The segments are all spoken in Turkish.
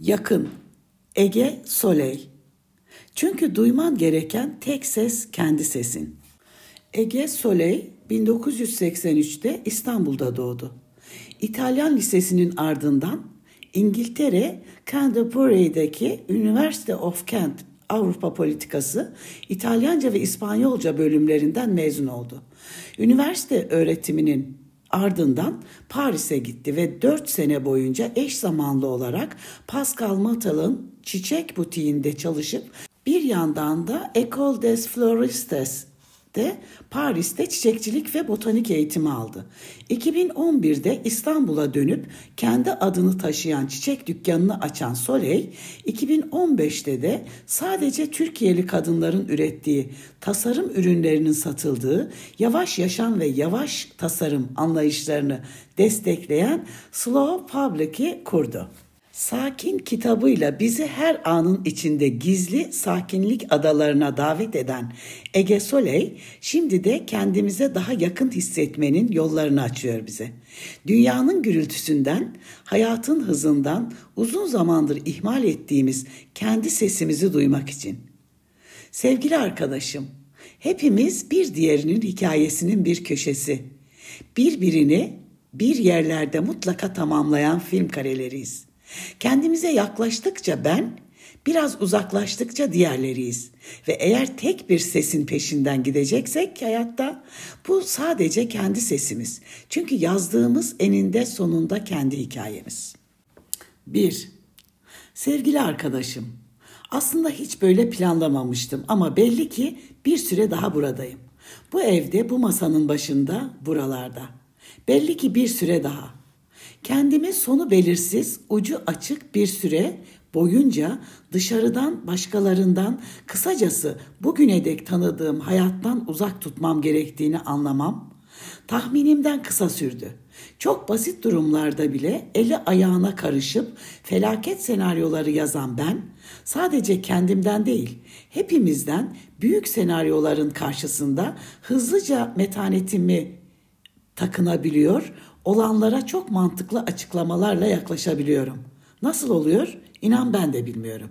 yakın. Ege Soley. Çünkü duyman gereken tek ses kendi sesin. Ege Soley 1983'te İstanbul'da doğdu. İtalyan Lisesi'nin ardından İngiltere Canterbury'deki University of Kent Avrupa Politikası İtalyanca ve İspanyolca bölümlerinden mezun oldu. Üniversite öğretiminin Ardından Paris'e gitti ve 4 sene boyunca eş zamanlı olarak Pascal Matal'ın Çiçek Butiği'nde çalışıp bir yandan da École des Floristes de Paris'te çiçekçilik ve botanik eğitimi aldı. 2011'de İstanbul'a dönüp kendi adını taşıyan çiçek dükkanını açan Soley, 2015'te de sadece Türkiye'li kadınların ürettiği tasarım ürünlerinin satıldığı yavaş yaşam ve yavaş tasarım anlayışlarını destekleyen Slow Public'i kurdu. Sakin kitabıyla bizi her anın içinde gizli sakinlik adalarına davet eden Ege Soley şimdi de kendimize daha yakın hissetmenin yollarını açıyor bize. Dünyanın gürültüsünden, hayatın hızından uzun zamandır ihmal ettiğimiz kendi sesimizi duymak için. Sevgili arkadaşım, hepimiz bir diğerinin hikayesinin bir köşesi. Birbirini bir yerlerde mutlaka tamamlayan film kareleriyiz. Kendimize yaklaştıkça ben, biraz uzaklaştıkça diğerleriyiz. Ve eğer tek bir sesin peşinden gideceksek hayatta bu sadece kendi sesimiz. Çünkü yazdığımız eninde sonunda kendi hikayemiz. 1. Sevgili arkadaşım, aslında hiç böyle planlamamıştım ama belli ki bir süre daha buradayım. Bu evde, bu masanın başında, buralarda. Belli ki bir süre daha. Kendimi sonu belirsiz, ucu açık bir süre boyunca dışarıdan, başkalarından, kısacası bugüne dek tanıdığım hayattan uzak tutmam gerektiğini anlamam tahminimden kısa sürdü. Çok basit durumlarda bile eli ayağına karışıp felaket senaryoları yazan ben sadece kendimden değil hepimizden büyük senaryoların karşısında hızlıca metanetimi takınabiliyor, olanlara çok mantıklı açıklamalarla yaklaşabiliyorum. Nasıl oluyor? İnan ben de bilmiyorum.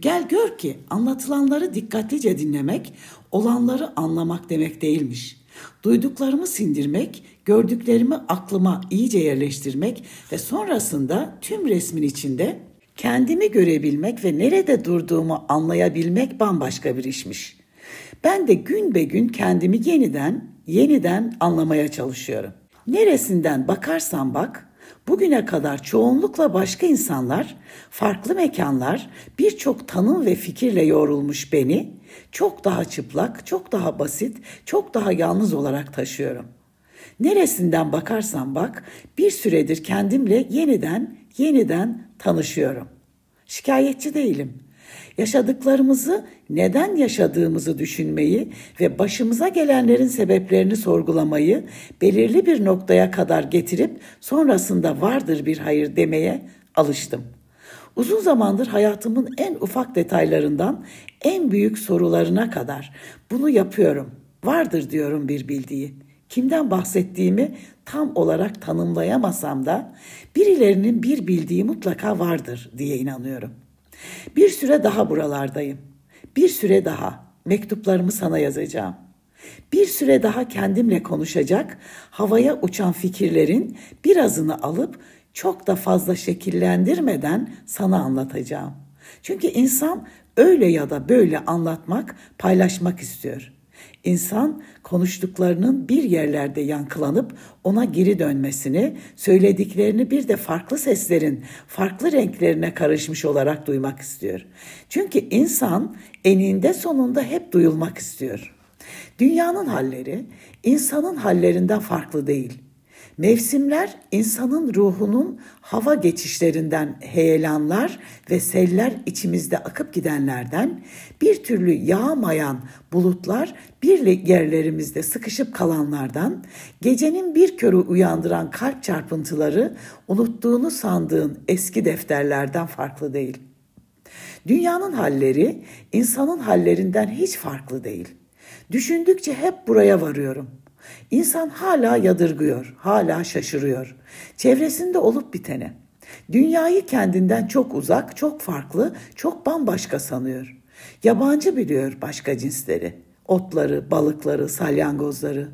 Gel gör ki anlatılanları dikkatlice dinlemek olanları anlamak demek değilmiş. Duyduklarımı sindirmek, gördüklerimi aklıma iyice yerleştirmek ve sonrasında tüm resmin içinde kendimi görebilmek ve nerede durduğumu anlayabilmek bambaşka bir işmiş. Ben de gün be gün kendimi yeniden, yeniden anlamaya çalışıyorum. Neresinden bakarsan bak, bugüne kadar çoğunlukla başka insanlar, farklı mekanlar, birçok tanım ve fikirle yoğrulmuş beni çok daha çıplak, çok daha basit, çok daha yalnız olarak taşıyorum. Neresinden bakarsan bak, bir süredir kendimle yeniden, yeniden tanışıyorum. Şikayetçi değilim yaşadıklarımızı neden yaşadığımızı düşünmeyi ve başımıza gelenlerin sebeplerini sorgulamayı belirli bir noktaya kadar getirip sonrasında vardır bir hayır demeye alıştım. Uzun zamandır hayatımın en ufak detaylarından en büyük sorularına kadar bunu yapıyorum. Vardır diyorum bir bildiği. Kimden bahsettiğimi tam olarak tanımlayamasam da birilerinin bir bildiği mutlaka vardır diye inanıyorum.'' Bir süre daha buralardayım. Bir süre daha mektuplarımı sana yazacağım. Bir süre daha kendimle konuşacak, havaya uçan fikirlerin birazını alıp çok da fazla şekillendirmeden sana anlatacağım. Çünkü insan öyle ya da böyle anlatmak, paylaşmak istiyor. İnsan konuştuklarının bir yerlerde yankılanıp ona geri dönmesini, söylediklerini bir de farklı seslerin farklı renklerine karışmış olarak duymak istiyor. Çünkü insan eninde sonunda hep duyulmak istiyor. Dünyanın halleri insanın hallerinden farklı değil. Mevsimler insanın ruhunun hava geçişlerinden heyelanlar ve seller içimizde akıp gidenlerden, bir türlü yağmayan bulutlar bir yerlerimizde sıkışıp kalanlardan, gecenin bir körü uyandıran kalp çarpıntıları unuttuğunu sandığın eski defterlerden farklı değil. Dünyanın halleri insanın hallerinden hiç farklı değil. Düşündükçe hep buraya varıyorum.'' İnsan hala yadırgıyor, hala şaşırıyor. Çevresinde olup bitene. Dünyayı kendinden çok uzak, çok farklı, çok bambaşka sanıyor. Yabancı biliyor başka cinsleri. Otları, balıkları, salyangozları.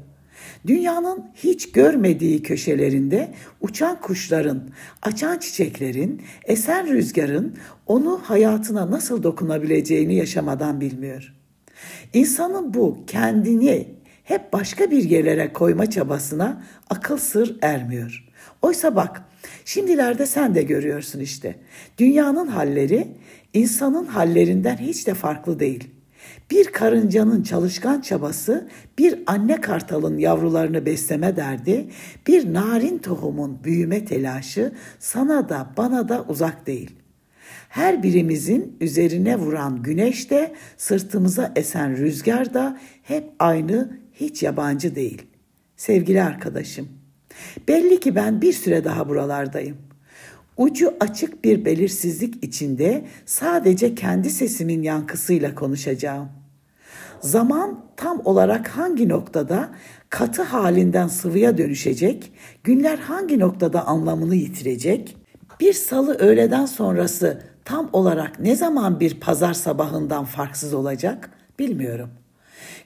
Dünyanın hiç görmediği köşelerinde uçan kuşların, açan çiçeklerin, esen rüzgarın onu hayatına nasıl dokunabileceğini yaşamadan bilmiyor. İnsanın bu kendini hep başka bir yerlere koyma çabasına akıl sır ermiyor. Oysa bak, şimdilerde sen de görüyorsun işte. Dünyanın halleri insanın hallerinden hiç de farklı değil. Bir karıncanın çalışkan çabası, bir anne kartalın yavrularını besleme derdi, bir narin tohumun büyüme telaşı sana da bana da uzak değil. Her birimizin üzerine vuran güneş de, sırtımıza esen rüzgar da hep aynı hiç yabancı değil. Sevgili arkadaşım, belli ki ben bir süre daha buralardayım. Ucu açık bir belirsizlik içinde sadece kendi sesimin yankısıyla konuşacağım. Zaman tam olarak hangi noktada katı halinden sıvıya dönüşecek, günler hangi noktada anlamını yitirecek, bir salı öğleden sonrası tam olarak ne zaman bir pazar sabahından farksız olacak bilmiyorum.''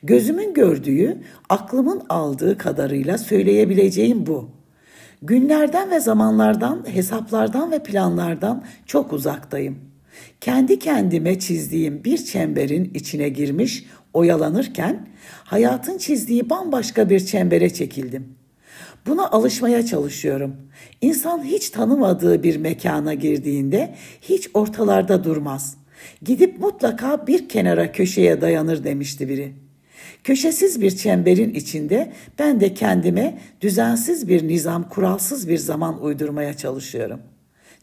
Gözümün gördüğü, aklımın aldığı kadarıyla söyleyebileceğim bu. Günlerden ve zamanlardan, hesaplardan ve planlardan çok uzaktayım. Kendi kendime çizdiğim bir çemberin içine girmiş, oyalanırken hayatın çizdiği bambaşka bir çembere çekildim. Buna alışmaya çalışıyorum. İnsan hiç tanımadığı bir mekana girdiğinde hiç ortalarda durmaz. Gidip mutlaka bir kenara köşeye dayanır demişti biri.'' Köşesiz bir çemberin içinde ben de kendime düzensiz bir nizam, kuralsız bir zaman uydurmaya çalışıyorum.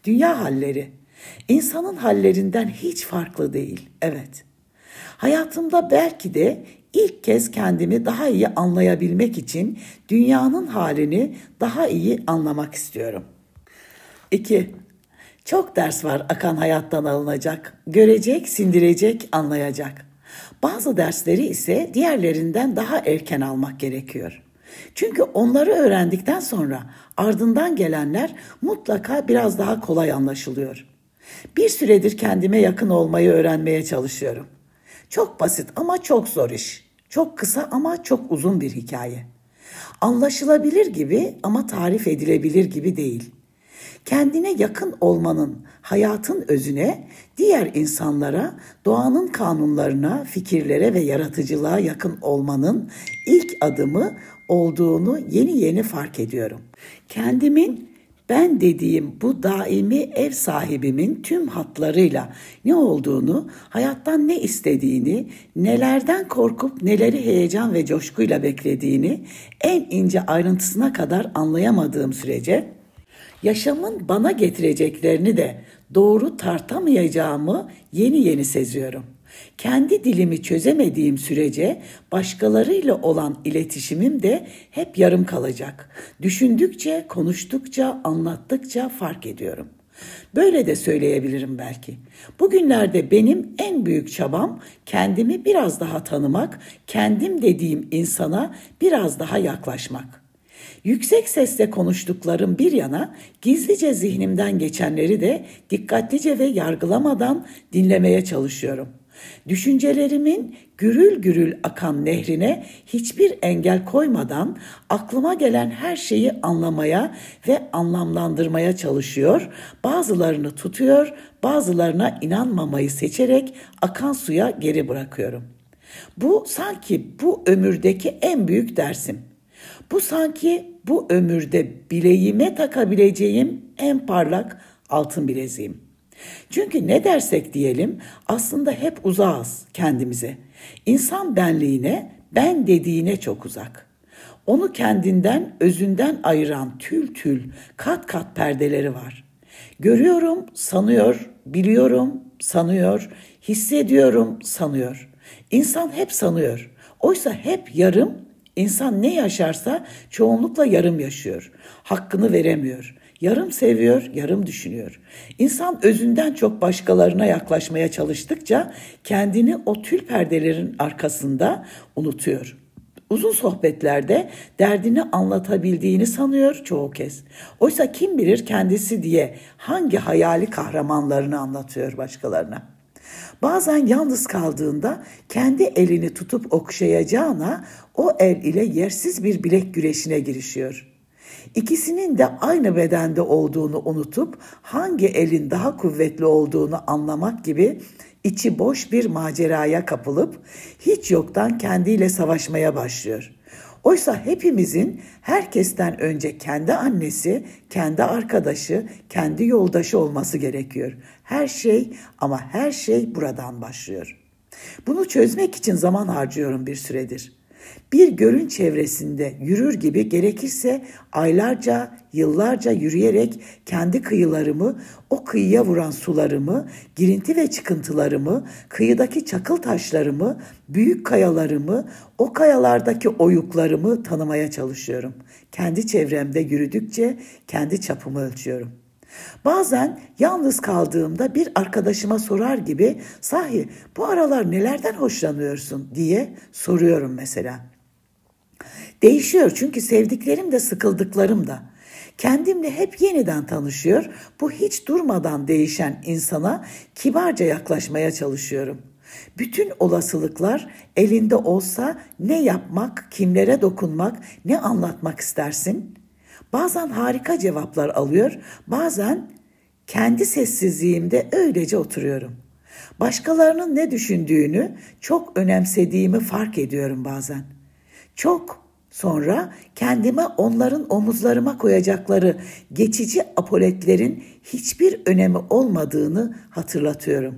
Dünya halleri insanın hallerinden hiç farklı değil. Evet. Hayatımda belki de ilk kez kendimi daha iyi anlayabilmek için dünyanın halini daha iyi anlamak istiyorum. 2. Çok ders var akan hayattan alınacak. Görecek, sindirecek, anlayacak. Bazı dersleri ise diğerlerinden daha erken almak gerekiyor. Çünkü onları öğrendikten sonra ardından gelenler mutlaka biraz daha kolay anlaşılıyor. Bir süredir kendime yakın olmayı öğrenmeye çalışıyorum. Çok basit ama çok zor iş. Çok kısa ama çok uzun bir hikaye. Anlaşılabilir gibi ama tarif edilebilir gibi değil kendine yakın olmanın, hayatın özüne, diğer insanlara, doğanın kanunlarına, fikirlere ve yaratıcılığa yakın olmanın ilk adımı olduğunu yeni yeni fark ediyorum. Kendimin ben dediğim bu daimi ev sahibimin tüm hatlarıyla ne olduğunu, hayattan ne istediğini, nelerden korkup neleri heyecan ve coşkuyla beklediğini en ince ayrıntısına kadar anlayamadığım sürece yaşamın bana getireceklerini de doğru tartamayacağımı yeni yeni seziyorum. Kendi dilimi çözemediğim sürece başkalarıyla olan iletişimim de hep yarım kalacak. Düşündükçe, konuştukça, anlattıkça fark ediyorum. Böyle de söyleyebilirim belki. Bugünlerde benim en büyük çabam kendimi biraz daha tanımak, kendim dediğim insana biraz daha yaklaşmak.'' Yüksek sesle konuştuklarım bir yana gizlice zihnimden geçenleri de dikkatlice ve yargılamadan dinlemeye çalışıyorum. Düşüncelerimin gürül gürül akan nehrine hiçbir engel koymadan aklıma gelen her şeyi anlamaya ve anlamlandırmaya çalışıyor, bazılarını tutuyor, bazılarına inanmamayı seçerek akan suya geri bırakıyorum. Bu sanki bu ömürdeki en büyük dersim. Bu sanki bu ömürde bileğime takabileceğim en parlak altın bileziğim. Çünkü ne dersek diyelim aslında hep uzağız kendimize. İnsan benliğine, ben dediğine çok uzak. Onu kendinden, özünden ayıran tül tül, kat kat perdeleri var. Görüyorum, sanıyor, biliyorum, sanıyor, hissediyorum, sanıyor. İnsan hep sanıyor. Oysa hep yarım İnsan ne yaşarsa çoğunlukla yarım yaşıyor. Hakkını veremiyor. Yarım seviyor, yarım düşünüyor. İnsan özünden çok başkalarına yaklaşmaya çalıştıkça kendini o tül perdelerin arkasında unutuyor. Uzun sohbetlerde derdini anlatabildiğini sanıyor çoğu kez. Oysa kim bilir kendisi diye hangi hayali kahramanlarını anlatıyor başkalarına.'' Bazen yalnız kaldığında kendi elini tutup okşayacağına o el ile yersiz bir bilek güreşine girişiyor. İkisinin de aynı bedende olduğunu unutup hangi elin daha kuvvetli olduğunu anlamak gibi içi boş bir maceraya kapılıp hiç yoktan kendiyle savaşmaya başlıyor. Oysa hepimizin herkesten önce kendi annesi, kendi arkadaşı, kendi yoldaşı olması gerekiyor. Her şey ama her şey buradan başlıyor. Bunu çözmek için zaman harcıyorum bir süredir. Bir görün çevresinde yürür gibi gerekirse aylarca, yıllarca yürüyerek kendi kıyılarımı, o kıyıya vuran sularımı, girinti ve çıkıntılarımı, kıyıdaki çakıl taşlarımı, büyük kayalarımı, o kayalardaki oyuklarımı tanımaya çalışıyorum. Kendi çevremde yürüdükçe kendi çapımı ölçüyorum.'' Bazen yalnız kaldığımda bir arkadaşıma sorar gibi sahi bu aralar nelerden hoşlanıyorsun diye soruyorum mesela. Değişiyor çünkü sevdiklerim de sıkıldıklarım da. Kendimle hep yeniden tanışıyor. Bu hiç durmadan değişen insana kibarca yaklaşmaya çalışıyorum. Bütün olasılıklar elinde olsa ne yapmak, kimlere dokunmak, ne anlatmak istersin? Bazen harika cevaplar alıyor, bazen kendi sessizliğimde öylece oturuyorum. Başkalarının ne düşündüğünü çok önemsediğimi fark ediyorum bazen. Çok sonra kendime onların omuzlarıma koyacakları geçici apoletlerin hiçbir önemi olmadığını hatırlatıyorum.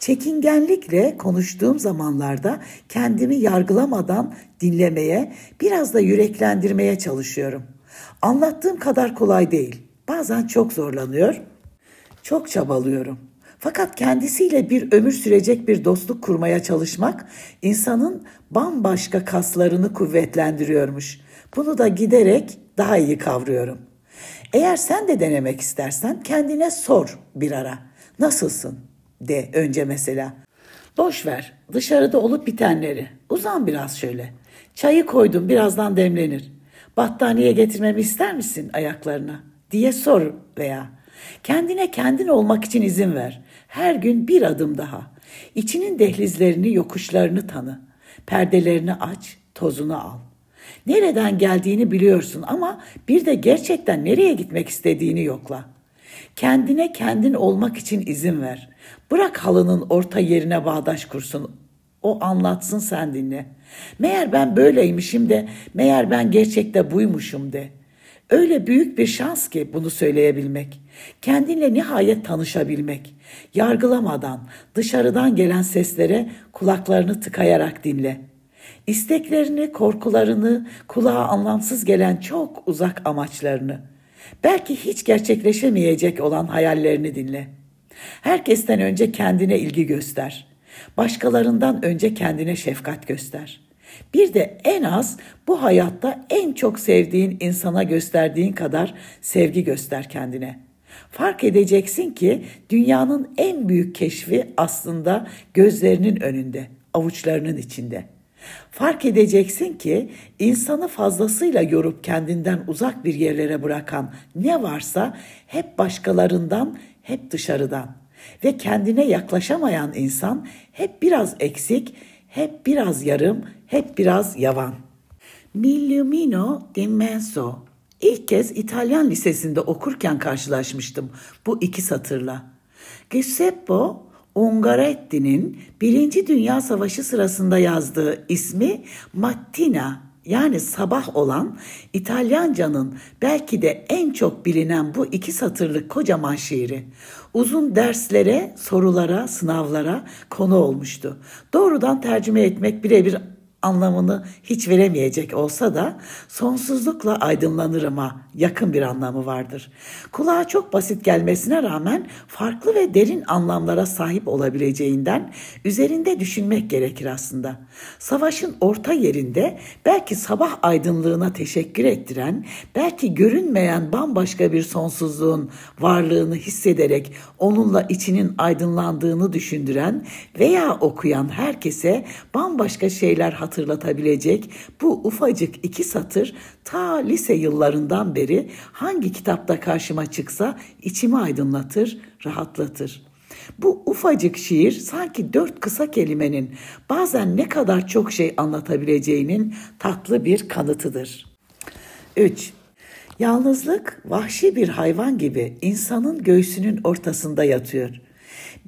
Çekingenlikle konuştuğum zamanlarda kendimi yargılamadan dinlemeye, biraz da yüreklendirmeye çalışıyorum. Anlattığım kadar kolay değil. Bazen çok zorlanıyor. Çok çabalıyorum. Fakat kendisiyle bir ömür sürecek bir dostluk kurmaya çalışmak insanın bambaşka kaslarını kuvvetlendiriyormuş. Bunu da giderek daha iyi kavruyorum. Eğer sen de denemek istersen kendine sor bir ara. Nasılsın? de önce mesela. Boş ver. Dışarıda olup bitenleri. Uzan biraz şöyle. Çayı koydum birazdan demlenir battaniye getirmemi ister misin ayaklarına diye sor veya kendine kendin olmak için izin ver. Her gün bir adım daha. İçinin dehlizlerini, yokuşlarını tanı. Perdelerini aç, tozunu al. Nereden geldiğini biliyorsun ama bir de gerçekten nereye gitmek istediğini yokla. Kendine kendin olmak için izin ver. Bırak halının orta yerine bağdaş kursun. O anlatsın sen dinle. Meğer ben böyleymişim de, meğer ben gerçekte buymuşum de. Öyle büyük bir şans ki bunu söyleyebilmek. Kendinle nihayet tanışabilmek. Yargılamadan, dışarıdan gelen seslere kulaklarını tıkayarak dinle. İsteklerini, korkularını, kulağa anlamsız gelen çok uzak amaçlarını. Belki hiç gerçekleşemeyecek olan hayallerini dinle. Herkesten önce kendine ilgi göster.'' Başkalarından önce kendine şefkat göster. Bir de en az bu hayatta en çok sevdiğin insana gösterdiğin kadar sevgi göster kendine. Fark edeceksin ki dünyanın en büyük keşfi aslında gözlerinin önünde, avuçlarının içinde. Fark edeceksin ki insanı fazlasıyla yorup kendinden uzak bir yerlere bırakan ne varsa hep başkalarından, hep dışarıdan ve kendine yaklaşamayan insan hep biraz eksik, hep biraz yarım, hep biraz yavan. Millumino di Menso. İlk kez İtalyan lisesinde okurken karşılaşmıştım bu iki satırla. Giuseppe Ungaretti'nin Birinci Dünya Savaşı sırasında yazdığı ismi Mattina yani sabah olan İtalyancanın belki de en çok bilinen bu iki satırlık kocaman şiiri uzun derslere, sorulara, sınavlara konu olmuştu. Doğrudan tercüme etmek birebir anlamını hiç veremeyecek olsa da sonsuzlukla aydınlanırıma yakın bir anlamı vardır. Kulağa çok basit gelmesine rağmen farklı ve derin anlamlara sahip olabileceğinden üzerinde düşünmek gerekir aslında. Savaşın orta yerinde belki sabah aydınlığına teşekkür ettiren, belki görünmeyen bambaşka bir sonsuzluğun varlığını hissederek onunla içinin aydınlandığını düşündüren veya okuyan herkese bambaşka şeyler hatırlatır hatırlatabilecek bu ufacık iki satır ta lise yıllarından beri hangi kitapta karşıma çıksa içimi aydınlatır, rahatlatır. Bu ufacık şiir sanki dört kısa kelimenin bazen ne kadar çok şey anlatabileceğinin tatlı bir kanıtıdır. 3. Yalnızlık vahşi bir hayvan gibi insanın göğsünün ortasında yatıyor.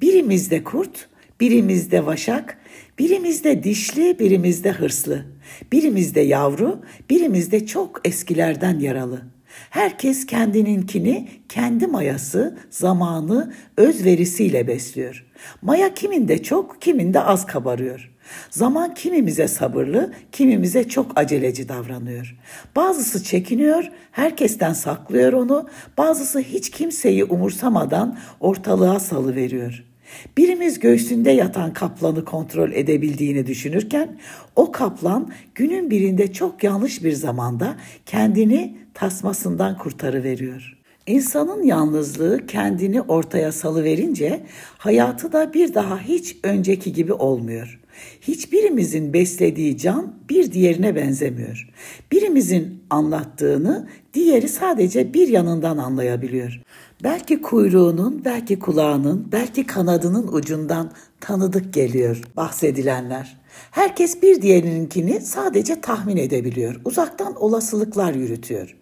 Birimizde kurt, birimizde vaşak, Birimizde dişli, birimizde hırslı. Birimizde yavru, birimizde çok eskilerden yaralı. Herkes kendininkini, kendi mayası, zamanı, özverisiyle besliyor. Maya kiminde çok, kiminde az kabarıyor. Zaman kimimize sabırlı, kimimize çok aceleci davranıyor. Bazısı çekiniyor, herkesten saklıyor onu, bazısı hiç kimseyi umursamadan ortalığa salıveriyor.'' Birimiz göğsünde yatan kaplanı kontrol edebildiğini düşünürken o kaplan günün birinde çok yanlış bir zamanda kendini tasmasından kurtarıveriyor. İnsanın yalnızlığı kendini ortaya salıverince hayatı da bir daha hiç önceki gibi olmuyor. Hiçbirimizin beslediği can bir diğerine benzemiyor. Birimizin anlattığını diğeri sadece bir yanından anlayabiliyor. Belki kuyruğunun, belki kulağının, belki kanadının ucundan tanıdık geliyor bahsedilenler. Herkes bir diğerininkini sadece tahmin edebiliyor. Uzaktan olasılıklar yürütüyor.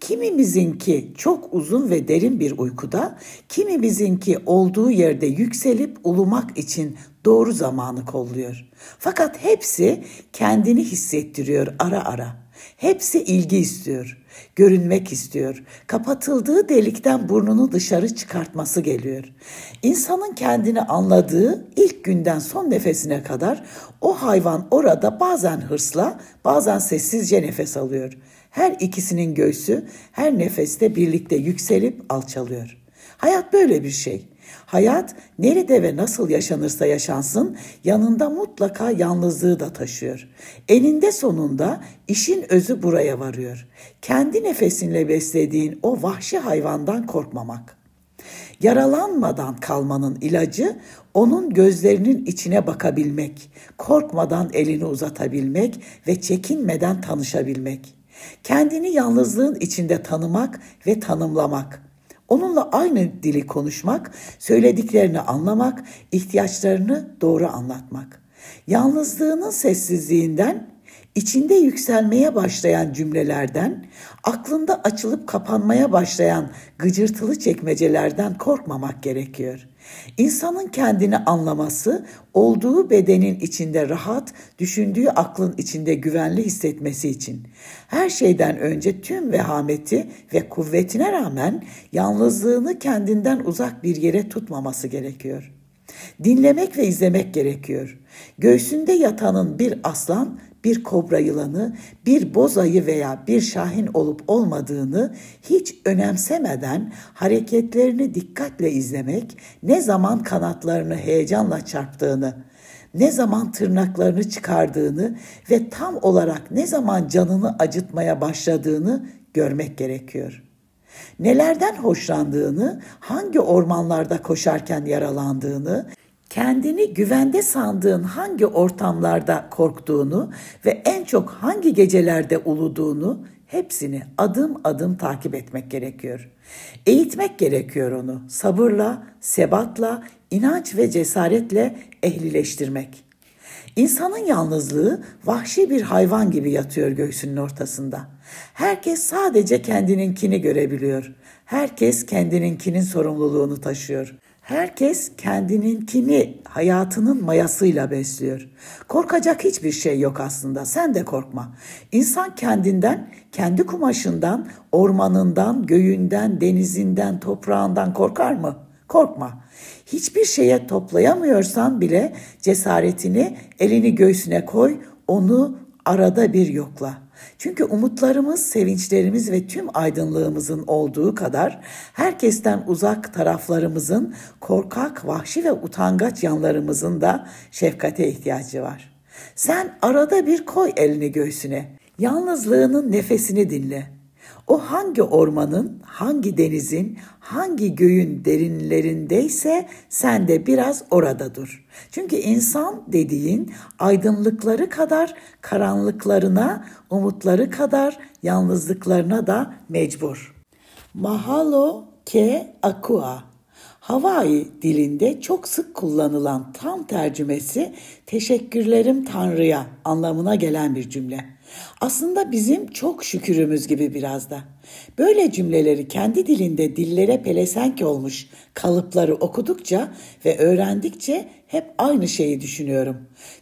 Kimimizinki çok uzun ve derin bir uykuda, kimimizinki olduğu yerde yükselip ulumak için doğru zamanı kolluyor. Fakat hepsi kendini hissettiriyor ara ara. Hepsi ilgi istiyor, görünmek istiyor. Kapatıldığı delikten burnunu dışarı çıkartması geliyor. İnsanın kendini anladığı ilk günden son nefesine kadar o hayvan orada bazen hırsla, bazen sessizce nefes alıyor. Her ikisinin göğsü her nefeste birlikte yükselip alçalıyor. Hayat böyle bir şey. Hayat nerede ve nasıl yaşanırsa yaşansın yanında mutlaka yalnızlığı da taşıyor. Elinde sonunda işin özü buraya varıyor. Kendi nefesinle beslediğin o vahşi hayvandan korkmamak. Yaralanmadan kalmanın ilacı onun gözlerinin içine bakabilmek, korkmadan elini uzatabilmek ve çekinmeden tanışabilmek. Kendini yalnızlığın içinde tanımak ve tanımlamak. Onunla aynı dili konuşmak, söylediklerini anlamak, ihtiyaçlarını doğru anlatmak. Yalnızlığının sessizliğinden, içinde yükselmeye başlayan cümlelerden, aklında açılıp kapanmaya başlayan gıcırtılı çekmecelerden korkmamak gerekiyor. İnsanın kendini anlaması, olduğu bedenin içinde rahat, düşündüğü aklın içinde güvenli hissetmesi için. Her şeyden önce tüm vehameti ve kuvvetine rağmen yalnızlığını kendinden uzak bir yere tutmaması gerekiyor. Dinlemek ve izlemek gerekiyor. Göğsünde yatanın bir aslan bir kobra yılanı, bir boz ayı veya bir şahin olup olmadığını hiç önemsemeden hareketlerini dikkatle izlemek, ne zaman kanatlarını heyecanla çarptığını, ne zaman tırnaklarını çıkardığını ve tam olarak ne zaman canını acıtmaya başladığını görmek gerekiyor. Nelerden hoşlandığını, hangi ormanlarda koşarken yaralandığını, kendini güvende sandığın hangi ortamlarda korktuğunu ve en çok hangi gecelerde uluduğunu hepsini adım adım takip etmek gerekiyor. Eğitmek gerekiyor onu sabırla, sebatla, inanç ve cesaretle ehlileştirmek. İnsanın yalnızlığı vahşi bir hayvan gibi yatıyor göğsünün ortasında. Herkes sadece kendininkini görebiliyor. Herkes kendininkinin sorumluluğunu taşıyor. Herkes kendininkini hayatının mayasıyla besliyor. Korkacak hiçbir şey yok aslında. Sen de korkma. İnsan kendinden, kendi kumaşından, ormanından, göğünden, denizinden, toprağından korkar mı? Korkma. Hiçbir şeye toplayamıyorsan bile cesaretini elini göğsüne koy, onu arada bir yokla.'' Çünkü umutlarımız, sevinçlerimiz ve tüm aydınlığımızın olduğu kadar herkesten uzak taraflarımızın, korkak, vahşi ve utangaç yanlarımızın da şefkate ihtiyacı var. Sen arada bir koy elini göğsüne. Yalnızlığının nefesini dinle.'' O hangi ormanın, hangi denizin, hangi göğün derinlerindeyse sen de biraz orada dur. Çünkü insan dediğin aydınlıkları kadar karanlıklarına, umutları kadar yalnızlıklarına da mecbur. Mahalo ke akua Hawaii dilinde çok sık kullanılan tam tercümesi teşekkürlerim Tanrı'ya anlamına gelen bir cümle. Aslında bizim çok şükürümüz gibi biraz da. Böyle cümleleri kendi dilinde dillere pelesenk olmuş kalıpları okudukça ve öğrendikçe hep aynı şeyi düşünüyorum.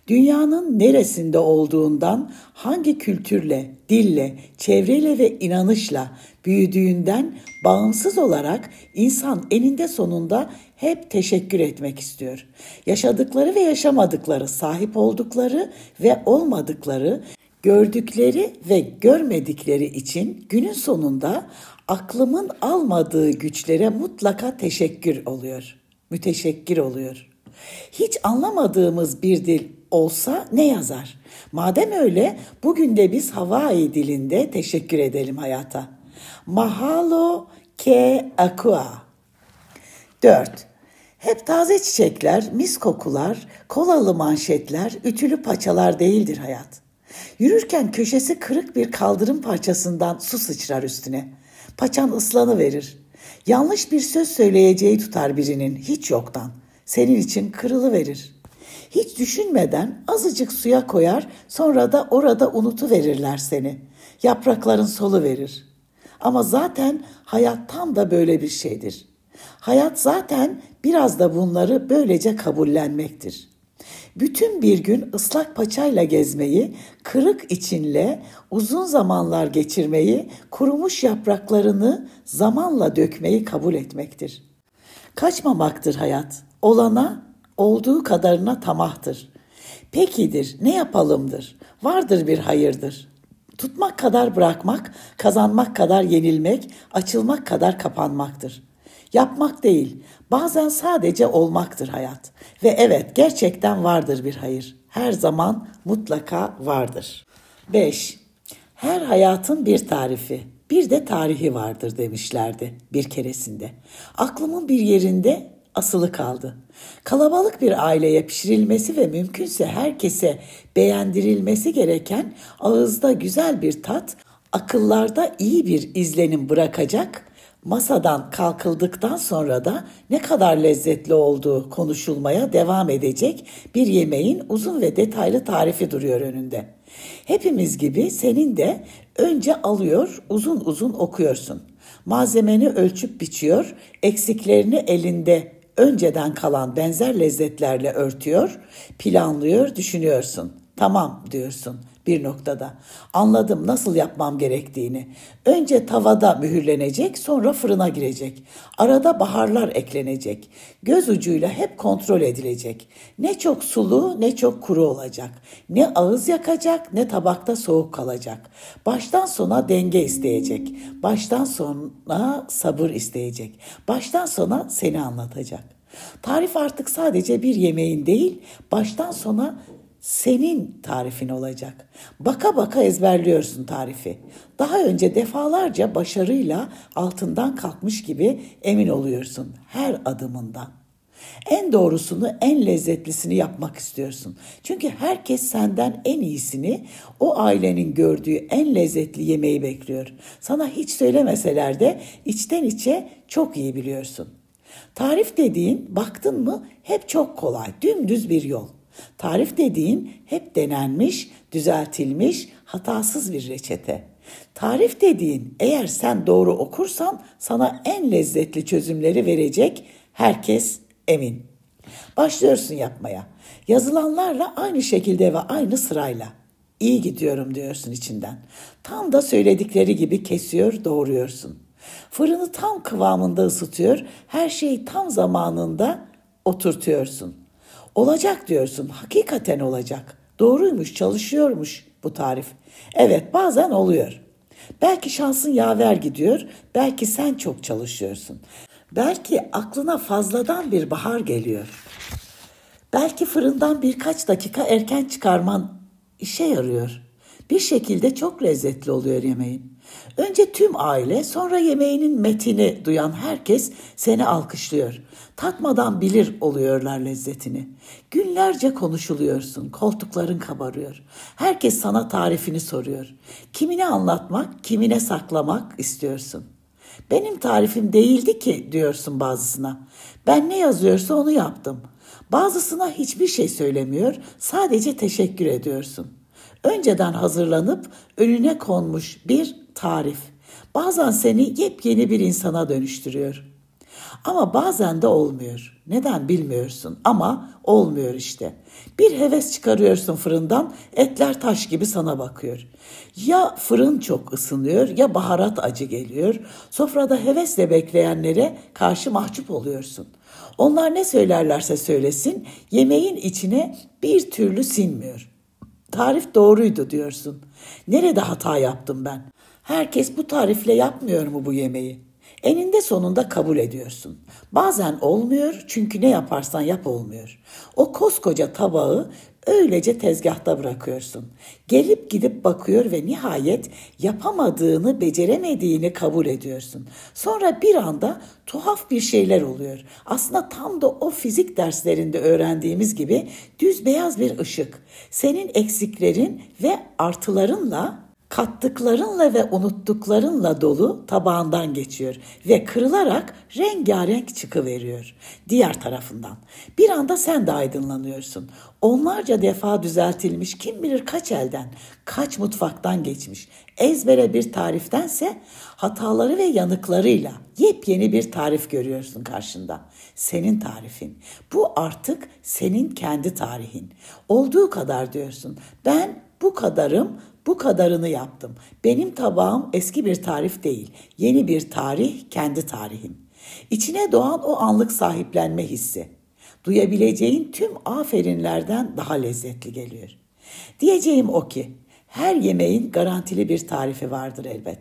Dünyanın neresinde olduğundan, hangi kültürle, dille, çevreyle ve inanışla büyüdüğünden bağımsız olarak insan eninde sonunda hep teşekkür etmek istiyor. Yaşadıkları ve yaşamadıkları, sahip oldukları ve olmadıkları, Gördükleri ve görmedikleri için günün sonunda aklımın almadığı güçlere mutlaka teşekkür oluyor. Müteşekkir oluyor. Hiç anlamadığımız bir dil olsa ne yazar? Madem öyle bugün de biz Hawaii dilinde teşekkür edelim hayata. Mahalo ke akua. 4. Hep taze çiçekler, mis kokular, kolalı manşetler, ütülü paçalar değildir hayat. Yürürken köşesi kırık bir kaldırım parçasından su sıçrar üstüne. Paçan ıslanı verir. Yanlış bir söz söyleyeceği tutar birinin hiç yoktan. Senin için kırılı verir. Hiç düşünmeden azıcık suya koyar, sonra da orada unutu verirler seni. Yaprakların solu verir. Ama zaten hayat tam da böyle bir şeydir. Hayat zaten biraz da bunları böylece kabullenmektir.'' Bütün bir gün ıslak paçayla gezmeyi, kırık içinle uzun zamanlar geçirmeyi, kurumuş yapraklarını zamanla dökmeyi kabul etmektir. Kaçmamaktır hayat. Olana, olduğu kadarına tamahtır. Pekidir, ne yapalımdır. Vardır bir hayırdır. Tutmak kadar bırakmak, kazanmak kadar yenilmek, açılmak kadar kapanmaktır. Yapmak değil, bazen sadece olmaktır hayat. Ve evet gerçekten vardır bir hayır. Her zaman mutlaka vardır. 5. Her hayatın bir tarifi, bir de tarihi vardır demişlerdi bir keresinde. Aklımın bir yerinde asılı kaldı. Kalabalık bir aileye pişirilmesi ve mümkünse herkese beğendirilmesi gereken ağızda güzel bir tat, akıllarda iyi bir izlenim bırakacak masadan kalkıldıktan sonra da ne kadar lezzetli olduğu konuşulmaya devam edecek bir yemeğin uzun ve detaylı tarifi duruyor önünde. Hepimiz gibi senin de önce alıyor, uzun uzun okuyorsun. Malzemeni ölçüp biçiyor, eksiklerini elinde önceden kalan benzer lezzetlerle örtüyor, planlıyor, düşünüyorsun. Tamam diyorsun bir noktada. Anladım nasıl yapmam gerektiğini. Önce tavada mühürlenecek, sonra fırına girecek. Arada baharlar eklenecek. Göz ucuyla hep kontrol edilecek. Ne çok sulu ne çok kuru olacak. Ne ağız yakacak ne tabakta soğuk kalacak. Baştan sona denge isteyecek. Baştan sona sabır isteyecek. Baştan sona seni anlatacak. Tarif artık sadece bir yemeğin değil, baştan sona senin tarifin olacak. Baka baka ezberliyorsun tarifi. Daha önce defalarca başarıyla altından kalkmış gibi emin oluyorsun her adımından. En doğrusunu, en lezzetlisini yapmak istiyorsun. Çünkü herkes senden en iyisini, o ailenin gördüğü en lezzetli yemeği bekliyor. Sana hiç söylemeseler de içten içe çok iyi biliyorsun. Tarif dediğin baktın mı hep çok kolay, dümdüz bir yol. Tarif dediğin hep denenmiş, düzeltilmiş, hatasız bir reçete. Tarif dediğin eğer sen doğru okursan sana en lezzetli çözümleri verecek herkes emin. Başlıyorsun yapmaya. Yazılanlarla aynı şekilde ve aynı sırayla. İyi gidiyorum diyorsun içinden. Tam da söyledikleri gibi kesiyor, doğruyorsun. Fırını tam kıvamında ısıtıyor, her şeyi tam zamanında oturtuyorsun.'' Olacak diyorsun. Hakikaten olacak. Doğruymuş, çalışıyormuş bu tarif. Evet, bazen oluyor. Belki şansın yaver gidiyor, belki sen çok çalışıyorsun. Belki aklına fazladan bir bahar geliyor. Belki fırından birkaç dakika erken çıkarman işe yarıyor. Bir şekilde çok lezzetli oluyor yemeğin. Önce tüm aile, sonra yemeğinin metini duyan herkes seni alkışlıyor. Tatmadan bilir oluyorlar lezzetini. Günlerce konuşuluyorsun, koltukların kabarıyor. Herkes sana tarifini soruyor. Kimine anlatmak, kimine saklamak istiyorsun. Benim tarifim değildi ki diyorsun bazısına. Ben ne yazıyorsa onu yaptım. Bazısına hiçbir şey söylemiyor, sadece teşekkür ediyorsun. Önceden hazırlanıp önüne konmuş bir tarif. Bazen seni yepyeni bir insana dönüştürüyor. Ama bazen de olmuyor. Neden bilmiyorsun ama olmuyor işte. Bir heves çıkarıyorsun fırından, etler taş gibi sana bakıyor. Ya fırın çok ısınıyor ya baharat acı geliyor. Sofrada hevesle bekleyenlere karşı mahcup oluyorsun. Onlar ne söylerlerse söylesin yemeğin içine bir türlü sinmiyor. Tarif doğruydu diyorsun. Nerede hata yaptım ben? Herkes bu tarifle yapmıyor mu bu yemeği? Eninde sonunda kabul ediyorsun. Bazen olmuyor çünkü ne yaparsan yap olmuyor. O koskoca tabağı öylece tezgahta bırakıyorsun. Gelip gidip bakıyor ve nihayet yapamadığını, beceremediğini kabul ediyorsun. Sonra bir anda tuhaf bir şeyler oluyor. Aslında tam da o fizik derslerinde öğrendiğimiz gibi düz beyaz bir ışık. Senin eksiklerin ve artılarınla kattıklarınla ve unuttuklarınla dolu tabağından geçiyor ve kırılarak rengarenk çıkıveriyor diğer tarafından. Bir anda sen de aydınlanıyorsun. Onlarca defa düzeltilmiş kim bilir kaç elden, kaç mutfaktan geçmiş. Ezbere bir tariftense hataları ve yanıklarıyla yepyeni bir tarif görüyorsun karşında. Senin tarifin. Bu artık senin kendi tarihin. Olduğu kadar diyorsun. Ben bu kadarım bu kadarını yaptım. Benim tabağım eski bir tarif değil. Yeni bir tarih kendi tarihim. İçine doğan o anlık sahiplenme hissi. Duyabileceğin tüm aferinlerden daha lezzetli geliyor. Diyeceğim o ki her yemeğin garantili bir tarifi vardır elbet.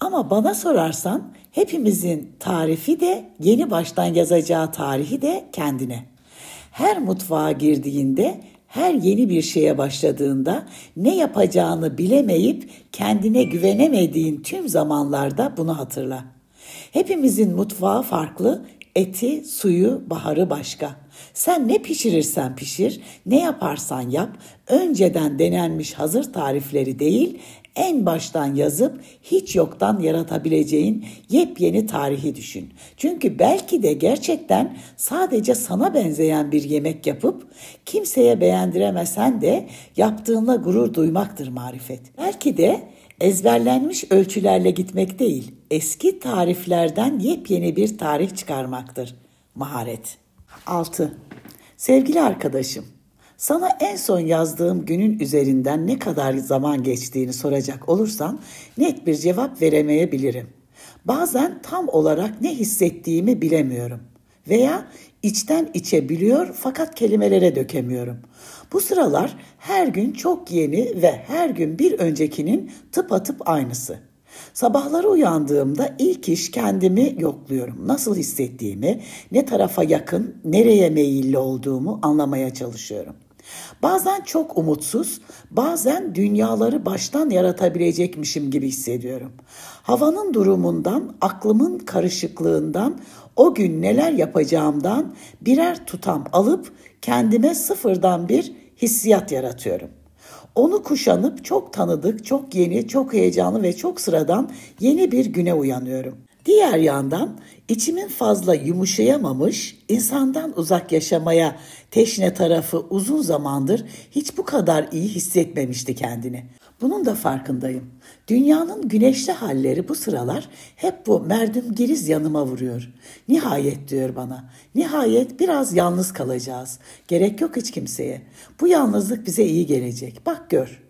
Ama bana sorarsan hepimizin tarifi de yeni baştan yazacağı tarihi de kendine. Her mutfağa girdiğinde her yeni bir şeye başladığında ne yapacağını bilemeyip kendine güvenemediğin tüm zamanlarda bunu hatırla. Hepimizin mutfağı farklı, eti, suyu, baharı başka. Sen ne pişirirsen pişir, ne yaparsan yap, önceden denenmiş hazır tarifleri değil, en baştan yazıp hiç yoktan yaratabileceğin yepyeni tarihi düşün. Çünkü belki de gerçekten sadece sana benzeyen bir yemek yapıp kimseye beğendiremesen de yaptığınla gurur duymaktır marifet. Belki de ezberlenmiş ölçülerle gitmek değil, eski tariflerden yepyeni bir tarif çıkarmaktır maharet. 6. Sevgili arkadaşım, sana en son yazdığım günün üzerinden ne kadar zaman geçtiğini soracak olursan net bir cevap veremeyebilirim. Bazen tam olarak ne hissettiğimi bilemiyorum veya içten içe biliyor fakat kelimelere dökemiyorum. Bu sıralar her gün çok yeni ve her gün bir öncekinin tıpa tıp aynısı. Sabahları uyandığımda ilk iş kendimi yokluyorum. Nasıl hissettiğimi, ne tarafa yakın, nereye meyilli olduğumu anlamaya çalışıyorum.'' Bazen çok umutsuz, bazen dünyaları baştan yaratabilecekmişim gibi hissediyorum. Havanın durumundan, aklımın karışıklığından, o gün neler yapacağımdan birer tutam alıp kendime sıfırdan bir hissiyat yaratıyorum. Onu kuşanıp çok tanıdık, çok yeni, çok heyecanlı ve çok sıradan yeni bir güne uyanıyorum. Diğer yandan içimin fazla yumuşayamamış, insandan uzak yaşamaya teşne tarafı uzun zamandır hiç bu kadar iyi hissetmemişti kendini. Bunun da farkındayım. Dünyanın güneşli halleri bu sıralar hep bu merdüm giriz yanıma vuruyor. Nihayet diyor bana. Nihayet biraz yalnız kalacağız. Gerek yok hiç kimseye. Bu yalnızlık bize iyi gelecek. Bak gör.''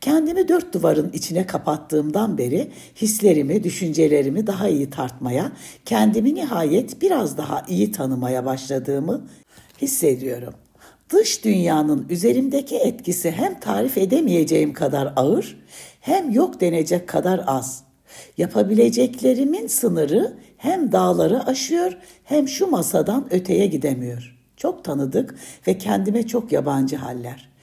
Kendimi dört duvarın içine kapattığımdan beri hislerimi, düşüncelerimi daha iyi tartmaya, kendimi nihayet biraz daha iyi tanımaya başladığımı hissediyorum. Dış dünyanın üzerimdeki etkisi hem tarif edemeyeceğim kadar ağır hem yok denecek kadar az. Yapabileceklerimin sınırı hem dağları aşıyor hem şu masadan öteye gidemiyor. Çok tanıdık ve kendime çok yabancı haller.''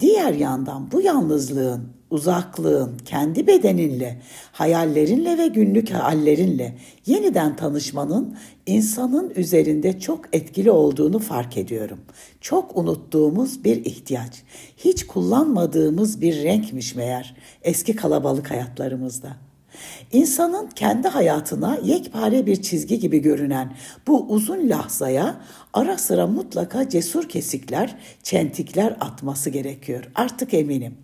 Diğer yandan bu yalnızlığın, uzaklığın, kendi bedeninle, hayallerinle ve günlük hallerinle yeniden tanışmanın insanın üzerinde çok etkili olduğunu fark ediyorum. Çok unuttuğumuz bir ihtiyaç. Hiç kullanmadığımız bir renkmiş meğer eski kalabalık hayatlarımızda.'' İnsanın kendi hayatına yekpare bir çizgi gibi görünen bu uzun lahzaya ara sıra mutlaka cesur kesikler, çentikler atması gerekiyor. Artık eminim.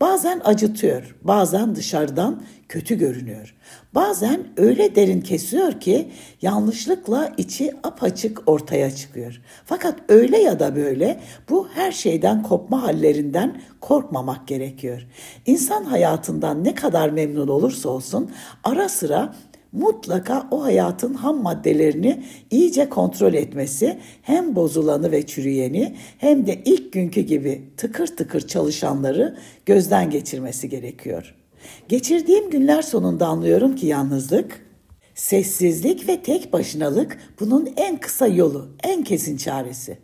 Bazen acıtıyor, bazen dışarıdan kötü görünüyor. Bazen öyle derin kesiyor ki yanlışlıkla içi apaçık ortaya çıkıyor. Fakat öyle ya da böyle bu her şeyden kopma hallerinden korkmamak gerekiyor. İnsan hayatından ne kadar memnun olursa olsun ara sıra mutlaka o hayatın ham maddelerini iyice kontrol etmesi hem bozulanı ve çürüyeni hem de ilk günkü gibi tıkır tıkır çalışanları gözden geçirmesi gerekiyor. Geçirdiğim günler sonunda anlıyorum ki yalnızlık, sessizlik ve tek başınalık bunun en kısa yolu, en kesin çaresi.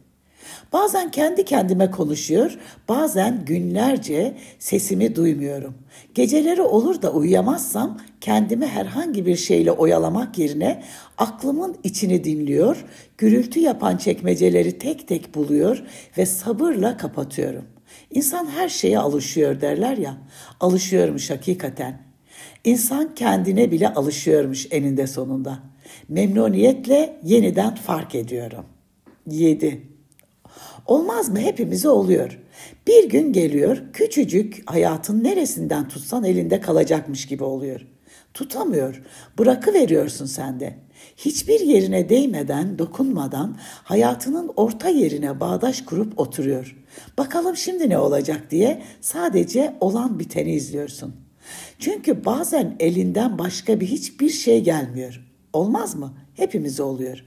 Bazen kendi kendime konuşuyor, bazen günlerce sesimi duymuyorum. Geceleri olur da uyuyamazsam kendimi herhangi bir şeyle oyalamak yerine aklımın içini dinliyor, gürültü yapan çekmeceleri tek tek buluyor ve sabırla kapatıyorum. İnsan her şeye alışıyor derler ya. Alışıyormuş hakikaten. İnsan kendine bile alışıyormuş eninde sonunda. Memnuniyetle yeniden fark ediyorum. 7 Olmaz mı hepimize oluyor. Bir gün geliyor küçücük hayatın neresinden tutsan elinde kalacakmış gibi oluyor. Tutamıyor. Bırakı veriyorsun sen de. Hiçbir yerine değmeden, dokunmadan hayatının orta yerine bağdaş kurup oturuyor. Bakalım şimdi ne olacak diye sadece olan biteni izliyorsun. Çünkü bazen elinden başka bir hiçbir şey gelmiyor. Olmaz mı? Hepimize oluyor.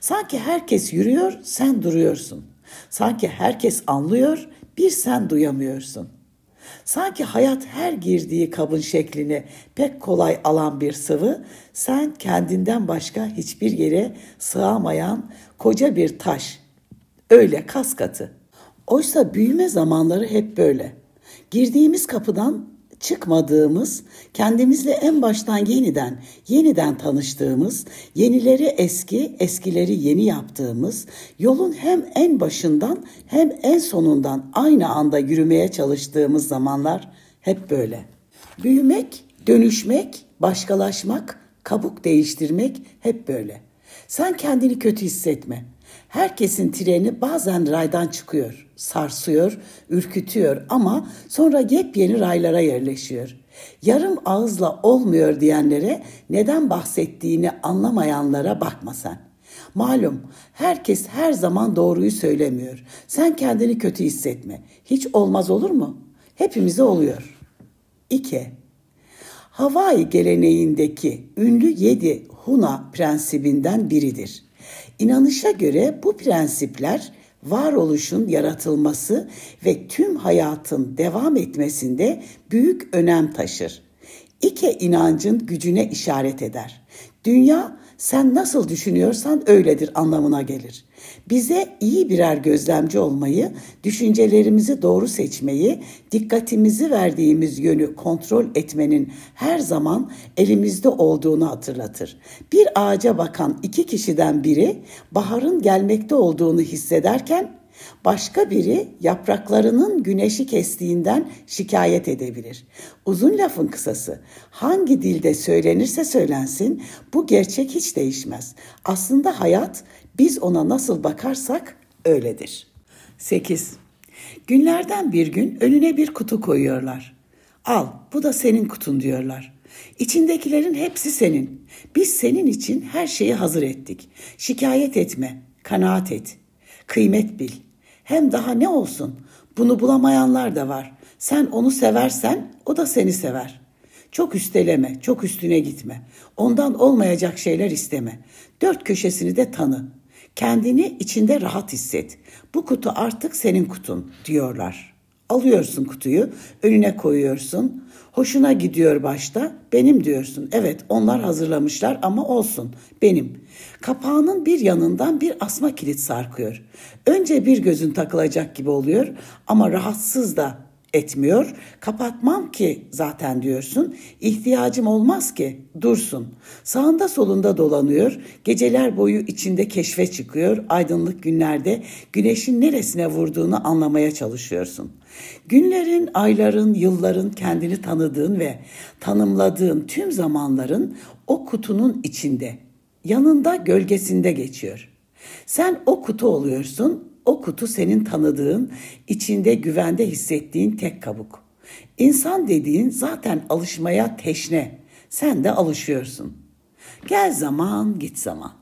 Sanki herkes yürüyor, sen duruyorsun. Sanki herkes anlıyor, bir sen duyamıyorsun. Sanki hayat her girdiği kabın şeklini pek kolay alan bir sıvı, sen kendinden başka hiçbir yere sığamayan koca bir taş. Öyle kas katı. Oysa büyüme zamanları hep böyle. Girdiğimiz kapıdan çıkmadığımız, kendimizle en baştan yeniden, yeniden tanıştığımız, yenileri eski, eskileri yeni yaptığımız, yolun hem en başından hem en sonundan aynı anda yürümeye çalıştığımız zamanlar hep böyle. Büyümek, dönüşmek, başkalaşmak, kabuk değiştirmek hep böyle. Sen kendini kötü hissetme. Herkesin treni bazen raydan çıkıyor, sarsıyor, ürkütüyor ama sonra yepyeni raylara yerleşiyor. Yarım ağızla olmuyor diyenlere neden bahsettiğini anlamayanlara bakma sen. Malum herkes her zaman doğruyu söylemiyor. Sen kendini kötü hissetme. Hiç olmaz olur mu? Hepimize oluyor. 2. Havai geleneğindeki ünlü yedi Huna prensibinden biridir. İnanışa göre bu prensipler varoluşun yaratılması ve tüm hayatın devam etmesinde büyük önem taşır. İke inancın gücüne işaret eder. Dünya sen nasıl düşünüyorsan öyledir anlamına gelir. Bize iyi birer gözlemci olmayı, düşüncelerimizi doğru seçmeyi, dikkatimizi verdiğimiz yönü kontrol etmenin her zaman elimizde olduğunu hatırlatır. Bir ağaca bakan iki kişiden biri baharın gelmekte olduğunu hissederken Başka biri yapraklarının güneşi kestiğinden şikayet edebilir. Uzun lafın kısası, hangi dilde söylenirse söylensin bu gerçek hiç değişmez. Aslında hayat biz ona nasıl bakarsak öyledir. 8. Günlerden bir gün önüne bir kutu koyuyorlar. Al, bu da senin kutun diyorlar. İçindekilerin hepsi senin. Biz senin için her şeyi hazır ettik. Şikayet etme, kanaat et. Kıymet bil. Hem daha ne olsun? Bunu bulamayanlar da var. Sen onu seversen o da seni sever. Çok üsteleme, çok üstüne gitme. Ondan olmayacak şeyler isteme. Dört köşesini de tanı. Kendini içinde rahat hisset. Bu kutu artık senin kutun diyorlar.'' Alıyorsun kutuyu, önüne koyuyorsun. Hoşuna gidiyor başta. Benim diyorsun. Evet, onlar hazırlamışlar ama olsun. Benim. Kapağının bir yanından bir asma kilit sarkıyor. Önce bir gözün takılacak gibi oluyor ama rahatsız da etmiyor. Kapatmam ki zaten diyorsun. İhtiyacım olmaz ki dursun. Sağında solunda dolanıyor. Geceler boyu içinde keşfe çıkıyor. Aydınlık günlerde güneşin neresine vurduğunu anlamaya çalışıyorsun. Günlerin, ayların, yılların kendini tanıdığın ve tanımladığın tüm zamanların o kutunun içinde, yanında, gölgesinde geçiyor. Sen o kutu oluyorsun o kutu senin tanıdığın, içinde güvende hissettiğin tek kabuk. İnsan dediğin zaten alışmaya teşne. Sen de alışıyorsun. Gel zaman, git zaman.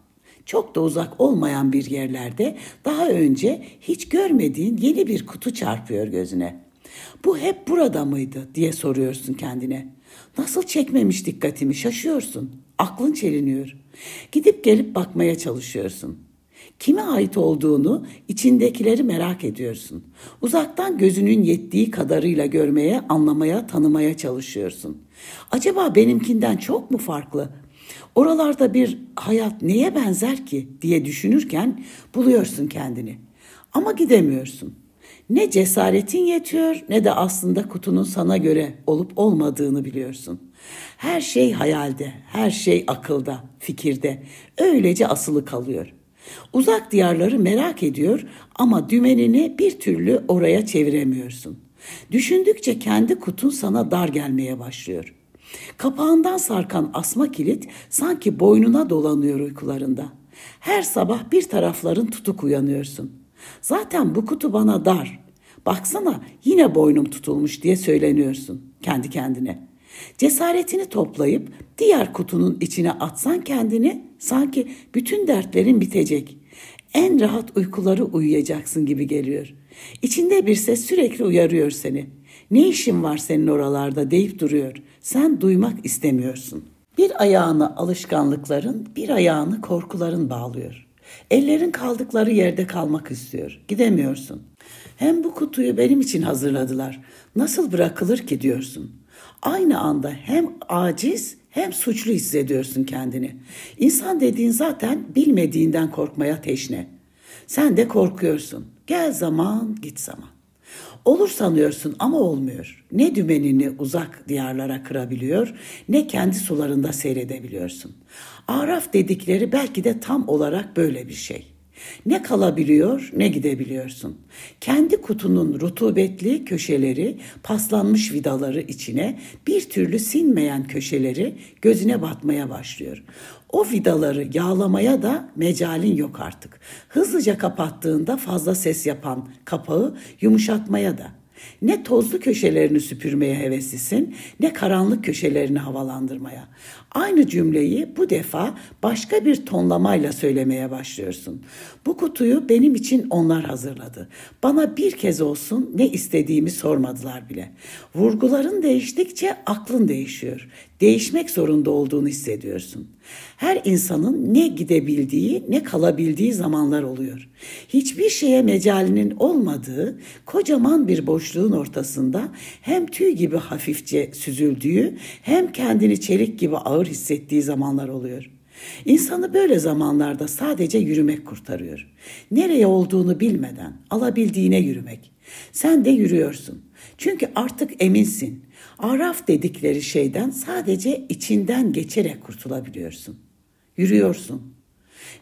Çok da uzak olmayan bir yerlerde daha önce hiç görmediğin yeni bir kutu çarpıyor gözüne. Bu hep burada mıydı diye soruyorsun kendine. Nasıl çekmemiş dikkatimi şaşıyorsun. Aklın çeliniyor. Gidip gelip bakmaya çalışıyorsun.'' kime ait olduğunu, içindekileri merak ediyorsun. Uzaktan gözünün yettiği kadarıyla görmeye, anlamaya, tanımaya çalışıyorsun. Acaba benimkinden çok mu farklı? Oralarda bir hayat neye benzer ki diye düşünürken buluyorsun kendini. Ama gidemiyorsun. Ne cesaretin yetiyor ne de aslında kutunun sana göre olup olmadığını biliyorsun. Her şey hayalde, her şey akılda, fikirde. Öylece asılı kalıyor. Uzak diyarları merak ediyor ama dümenini bir türlü oraya çeviremiyorsun. Düşündükçe kendi kutun sana dar gelmeye başlıyor. Kapağından sarkan asma kilit sanki boynuna dolanıyor uykularında. Her sabah bir tarafların tutuk uyanıyorsun. Zaten bu kutu bana dar. Baksana yine boynum tutulmuş diye söyleniyorsun kendi kendine.'' Cesaretini toplayıp diğer kutunun içine atsan kendini sanki bütün dertlerin bitecek. En rahat uykuları uyuyacaksın gibi geliyor. İçinde bir ses sürekli uyarıyor seni. Ne işin var senin oralarda deyip duruyor. Sen duymak istemiyorsun. Bir ayağını alışkanlıkların, bir ayağını korkuların bağlıyor. Ellerin kaldıkları yerde kalmak istiyor. Gidemiyorsun. Hem bu kutuyu benim için hazırladılar. Nasıl bırakılır ki diyorsun aynı anda hem aciz hem suçlu hissediyorsun kendini. İnsan dediğin zaten bilmediğinden korkmaya teşne. Sen de korkuyorsun. Gel zaman git zaman. Olur sanıyorsun ama olmuyor. Ne dümenini uzak diyarlara kırabiliyor ne kendi sularında seyredebiliyorsun. Araf dedikleri belki de tam olarak böyle bir şey.'' Ne kalabiliyor ne gidebiliyorsun. Kendi kutunun rutubetli köşeleri, paslanmış vidaları içine bir türlü sinmeyen köşeleri gözüne batmaya başlıyor. O vidaları yağlamaya da mecalin yok artık. Hızlıca kapattığında fazla ses yapan kapağı yumuşatmaya da ne tozlu köşelerini süpürmeye heveslisin ne karanlık köşelerini havalandırmaya. Aynı cümleyi bu defa başka bir tonlamayla söylemeye başlıyorsun. Bu kutuyu benim için onlar hazırladı. Bana bir kez olsun ne istediğimi sormadılar bile. Vurguların değiştikçe aklın değişiyor değişmek zorunda olduğunu hissediyorsun. Her insanın ne gidebildiği ne kalabildiği zamanlar oluyor. Hiçbir şeye mecalinin olmadığı kocaman bir boşluğun ortasında hem tüy gibi hafifçe süzüldüğü hem kendini çelik gibi ağır hissettiği zamanlar oluyor.'' İnsanı böyle zamanlarda sadece yürümek kurtarıyor. Nereye olduğunu bilmeden alabildiğine yürümek. Sen de yürüyorsun. Çünkü artık eminsin. Araf dedikleri şeyden sadece içinden geçerek kurtulabiliyorsun. Yürüyorsun.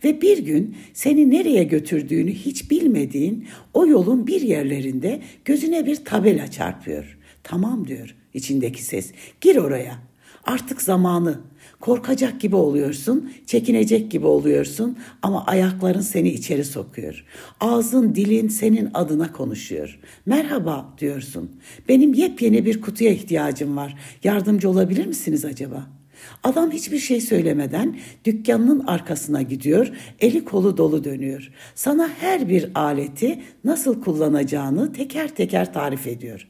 Ve bir gün seni nereye götürdüğünü hiç bilmediğin o yolun bir yerlerinde gözüne bir tabela çarpıyor. Tamam diyor içindeki ses. Gir oraya. Artık zamanı. Korkacak gibi oluyorsun, çekinecek gibi oluyorsun ama ayakların seni içeri sokuyor. Ağzın, dilin senin adına konuşuyor. Merhaba diyorsun. Benim yepyeni bir kutuya ihtiyacım var. Yardımcı olabilir misiniz acaba?'' Adam hiçbir şey söylemeden dükkanının arkasına gidiyor, eli kolu dolu dönüyor. Sana her bir aleti nasıl kullanacağını teker teker tarif ediyor.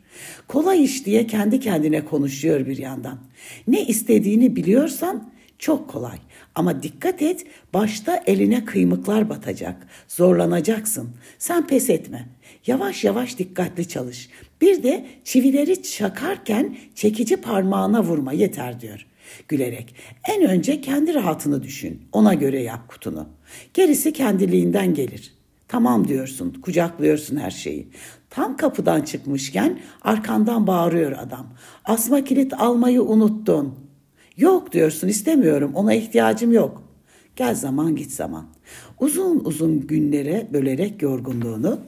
Kolay iş diye kendi kendine konuşuyor bir yandan. Ne istediğini biliyorsan çok kolay. Ama dikkat et, başta eline kıymıklar batacak. Zorlanacaksın. Sen pes etme. Yavaş yavaş dikkatli çalış. Bir de çivileri çakarken çekici parmağına vurma yeter diyor.'' gülerek. En önce kendi rahatını düşün. Ona göre yap kutunu. Gerisi kendiliğinden gelir. Tamam diyorsun, kucaklıyorsun her şeyi. Tam kapıdan çıkmışken arkandan bağırıyor adam. Asma kilit almayı unuttun. Yok diyorsun istemiyorum ona ihtiyacım yok. Gel zaman git zaman. Uzun uzun günlere bölerek yorgunluğunu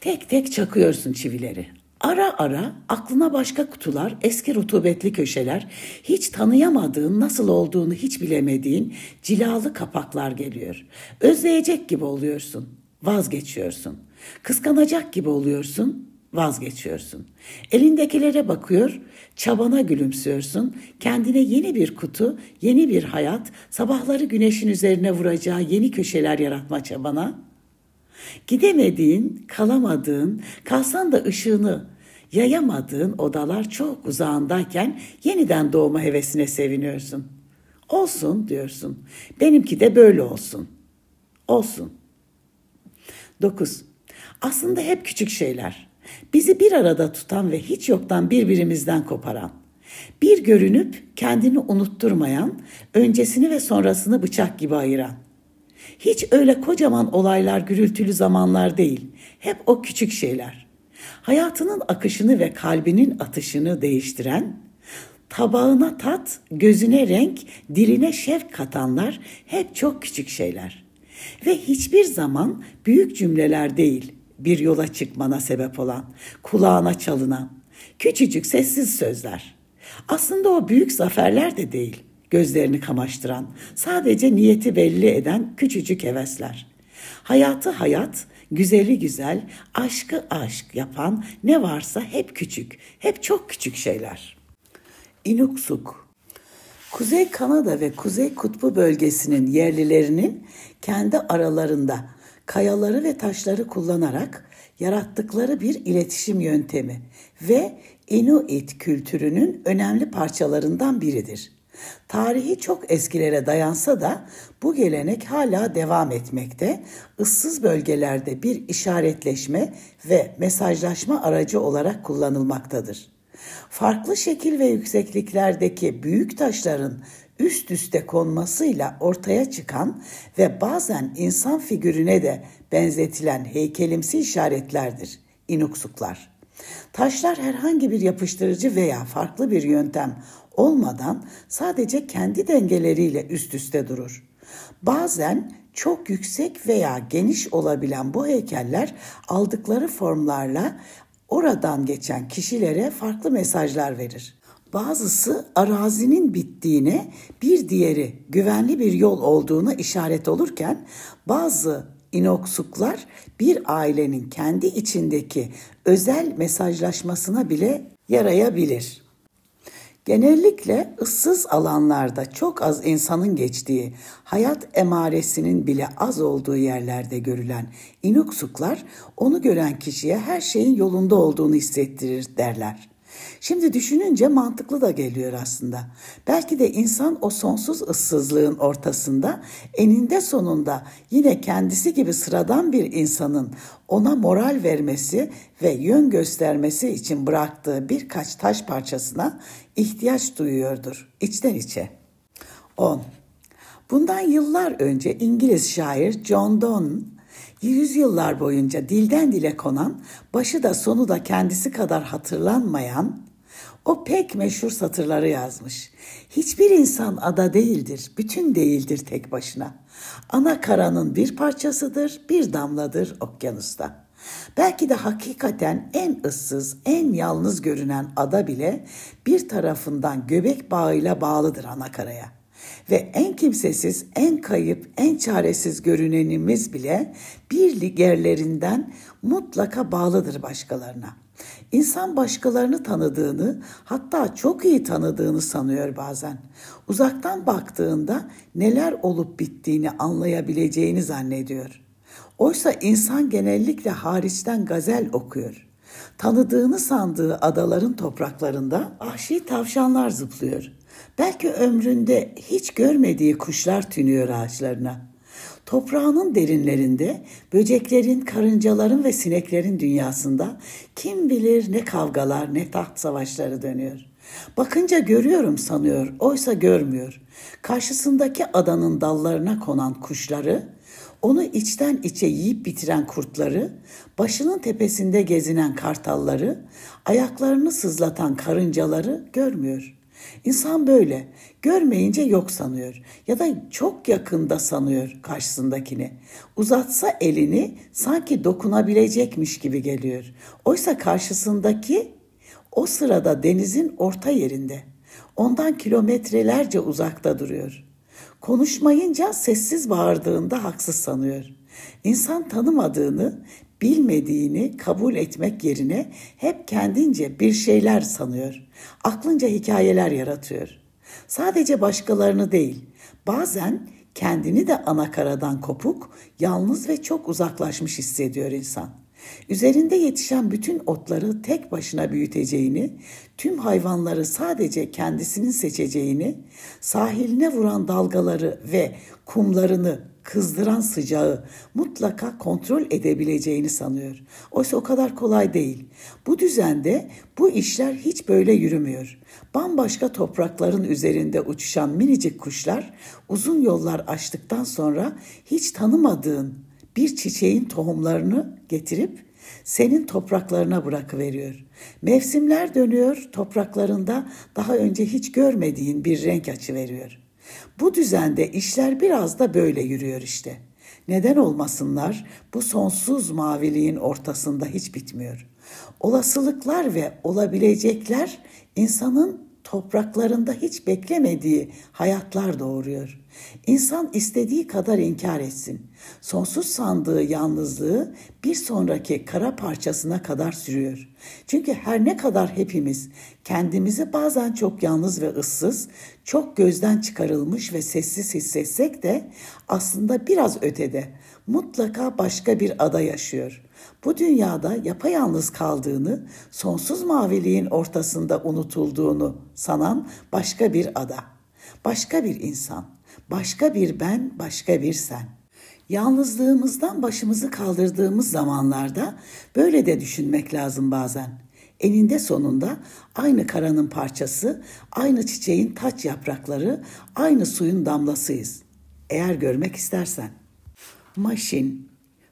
tek tek çakıyorsun çivileri. Ara ara aklına başka kutular, eski rutubetli köşeler, hiç tanıyamadığın, nasıl olduğunu hiç bilemediğin cilalı kapaklar geliyor. Özleyecek gibi oluyorsun, vazgeçiyorsun. Kıskanacak gibi oluyorsun, vazgeçiyorsun. Elindekilere bakıyor, çabana gülümsüyorsun. Kendine yeni bir kutu, yeni bir hayat, sabahları güneşin üzerine vuracağı yeni köşeler yaratma çabana. Gidemediğin, kalamadığın, kalsan da ışığını, yayamadığın odalar çok uzağındayken yeniden doğma hevesine seviniyorsun. Olsun diyorsun. Benimki de böyle olsun. Olsun. 9. Aslında hep küçük şeyler. Bizi bir arada tutan ve hiç yoktan birbirimizden koparan. Bir görünüp kendini unutturmayan, öncesini ve sonrasını bıçak gibi ayıran. Hiç öyle kocaman olaylar gürültülü zamanlar değil. Hep o küçük şeyler hayatının akışını ve kalbinin atışını değiştiren, tabağına tat, gözüne renk, diline şevk katanlar hep çok küçük şeyler. Ve hiçbir zaman büyük cümleler değil bir yola çıkmana sebep olan, kulağına çalınan, küçücük sessiz sözler. Aslında o büyük zaferler de değil, gözlerini kamaştıran, sadece niyeti belli eden küçücük hevesler. Hayatı hayat, güzeli güzel, aşkı aşk yapan ne varsa hep küçük, hep çok küçük şeyler. Inuksuk Kuzey Kanada ve Kuzey Kutbu bölgesinin yerlilerinin kendi aralarında kayaları ve taşları kullanarak yarattıkları bir iletişim yöntemi ve Inuit kültürünün önemli parçalarından biridir. Tarihi çok eskilere dayansa da bu gelenek hala devam etmekte. ıssız bölgelerde bir işaretleşme ve mesajlaşma aracı olarak kullanılmaktadır. Farklı şekil ve yüksekliklerdeki büyük taşların üst üste konmasıyla ortaya çıkan ve bazen insan figürüne de benzetilen heykelimsi işaretlerdir inuksuklar. Taşlar herhangi bir yapıştırıcı veya farklı bir yöntem olmadan sadece kendi dengeleriyle üst üste durur. Bazen çok yüksek veya geniş olabilen bu heykeller aldıkları formlarla oradan geçen kişilere farklı mesajlar verir. Bazısı arazinin bittiğine, bir diğeri güvenli bir yol olduğuna işaret olurken bazı inoksuklar bir ailenin kendi içindeki özel mesajlaşmasına bile yarayabilir. Genellikle ıssız alanlarda çok az insanın geçtiği, hayat emaresinin bile az olduğu yerlerde görülen inuksuklar onu gören kişiye her şeyin yolunda olduğunu hissettirir derler. Şimdi düşününce mantıklı da geliyor aslında. Belki de insan o sonsuz ıssızlığın ortasında eninde sonunda yine kendisi gibi sıradan bir insanın ona moral vermesi ve yön göstermesi için bıraktığı birkaç taş parçasına ihtiyaç duyuyordur içten içe. 10. Bundan yıllar önce İngiliz şair John Donne yüzyıllar boyunca dilden dile konan, başı da sonu da kendisi kadar hatırlanmayan o pek meşhur satırları yazmış. Hiçbir insan ada değildir, bütün değildir tek başına. Ana karanın bir parçasıdır, bir damladır okyanusta. Belki de hakikaten en ıssız, en yalnız görünen ada bile bir tarafından göbek bağıyla bağlıdır ana karaya.'' ve en kimsesiz, en kayıp, en çaresiz görünenimiz bile bir ligerlerinden mutlaka bağlıdır başkalarına. İnsan başkalarını tanıdığını, hatta çok iyi tanıdığını sanıyor bazen. Uzaktan baktığında neler olup bittiğini anlayabileceğini zannediyor. Oysa insan genellikle hariçten gazel okuyor. Tanıdığını sandığı adaların topraklarında ahşi tavşanlar zıplıyor. Belki ömründe hiç görmediği kuşlar tünüyor ağaçlarına. Toprağının derinlerinde, böceklerin, karıncaların ve sineklerin dünyasında kim bilir ne kavgalar ne taht savaşları dönüyor. Bakınca görüyorum sanıyor, oysa görmüyor. Karşısındaki adanın dallarına konan kuşları, onu içten içe yiyip bitiren kurtları, başının tepesinde gezinen kartalları, ayaklarını sızlatan karıncaları görmüyor. İnsan böyle. Görmeyince yok sanıyor ya da çok yakında sanıyor karşısındakini. Uzatsa elini sanki dokunabilecekmiş gibi geliyor. Oysa karşısındaki o sırada denizin orta yerinde. Ondan kilometrelerce uzakta duruyor. Konuşmayınca sessiz bağırdığında haksız sanıyor. İnsan tanımadığını, bilmediğini kabul etmek yerine hep kendince bir şeyler sanıyor. Aklınca hikayeler yaratıyor. Sadece başkalarını değil, bazen kendini de anakaradan kopuk, yalnız ve çok uzaklaşmış hissediyor insan. Üzerinde yetişen bütün otları tek başına büyüteceğini, tüm hayvanları sadece kendisinin seçeceğini, sahiline vuran dalgaları ve kumlarını kızdıran sıcağı mutlaka kontrol edebileceğini sanıyor. Oysa o kadar kolay değil. Bu düzende bu işler hiç böyle yürümüyor. Bambaşka toprakların üzerinde uçuşan minicik kuşlar uzun yollar aştıktan sonra hiç tanımadığın bir çiçeğin tohumlarını getirip senin topraklarına bırakıveriyor. Mevsimler dönüyor, topraklarında daha önce hiç görmediğin bir renk açı veriyor. Bu düzende işler biraz da böyle yürüyor işte. Neden olmasınlar? Bu sonsuz maviliğin ortasında hiç bitmiyor. Olasılıklar ve olabilecekler insanın topraklarında hiç beklemediği hayatlar doğuruyor. İnsan istediği kadar inkar etsin. Sonsuz sandığı yalnızlığı bir sonraki kara parçasına kadar sürüyor. Çünkü her ne kadar hepimiz kendimizi bazen çok yalnız ve ıssız, çok gözden çıkarılmış ve sessiz hissetsek de aslında biraz ötede mutlaka başka bir ada yaşıyor. Bu dünyada yapayalnız kaldığını, sonsuz maviliğin ortasında unutulduğunu sanan başka bir ada, başka bir insan. Başka bir ben, başka bir sen. Yalnızlığımızdan başımızı kaldırdığımız zamanlarda böyle de düşünmek lazım bazen. Eninde sonunda aynı karanın parçası, aynı çiçeğin taç yaprakları, aynı suyun damlasıyız. Eğer görmek istersen. Maşin,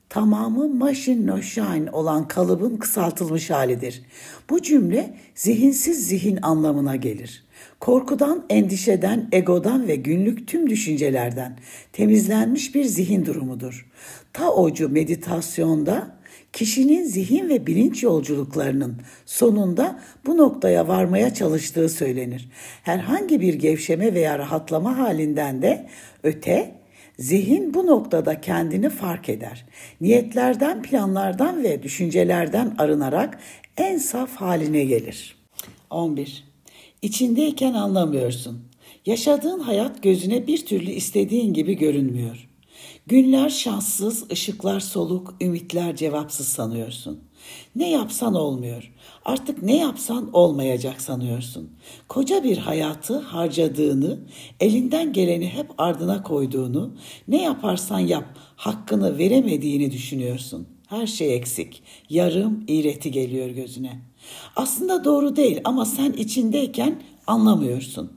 tamamı maşin no shine olan kalıbın kısaltılmış halidir. Bu cümle zihinsiz zihin anlamına gelir. Korkudan, endişeden, egodan ve günlük tüm düşüncelerden temizlenmiş bir zihin durumudur. Taocu meditasyonda kişinin zihin ve bilinç yolculuklarının sonunda bu noktaya varmaya çalıştığı söylenir. Herhangi bir gevşeme veya rahatlama halinden de öte Zihin bu noktada kendini fark eder. Niyetlerden, planlardan ve düşüncelerden arınarak en saf haline gelir. 11 İçindeyken anlamıyorsun. Yaşadığın hayat gözüne bir türlü istediğin gibi görünmüyor. Günler şanssız, ışıklar soluk, ümitler cevapsız sanıyorsun. Ne yapsan olmuyor. Artık ne yapsan olmayacak sanıyorsun. Koca bir hayatı harcadığını, elinden geleni hep ardına koyduğunu, ne yaparsan yap hakkını veremediğini düşünüyorsun her şey eksik. Yarım iğreti geliyor gözüne. Aslında doğru değil ama sen içindeyken anlamıyorsun.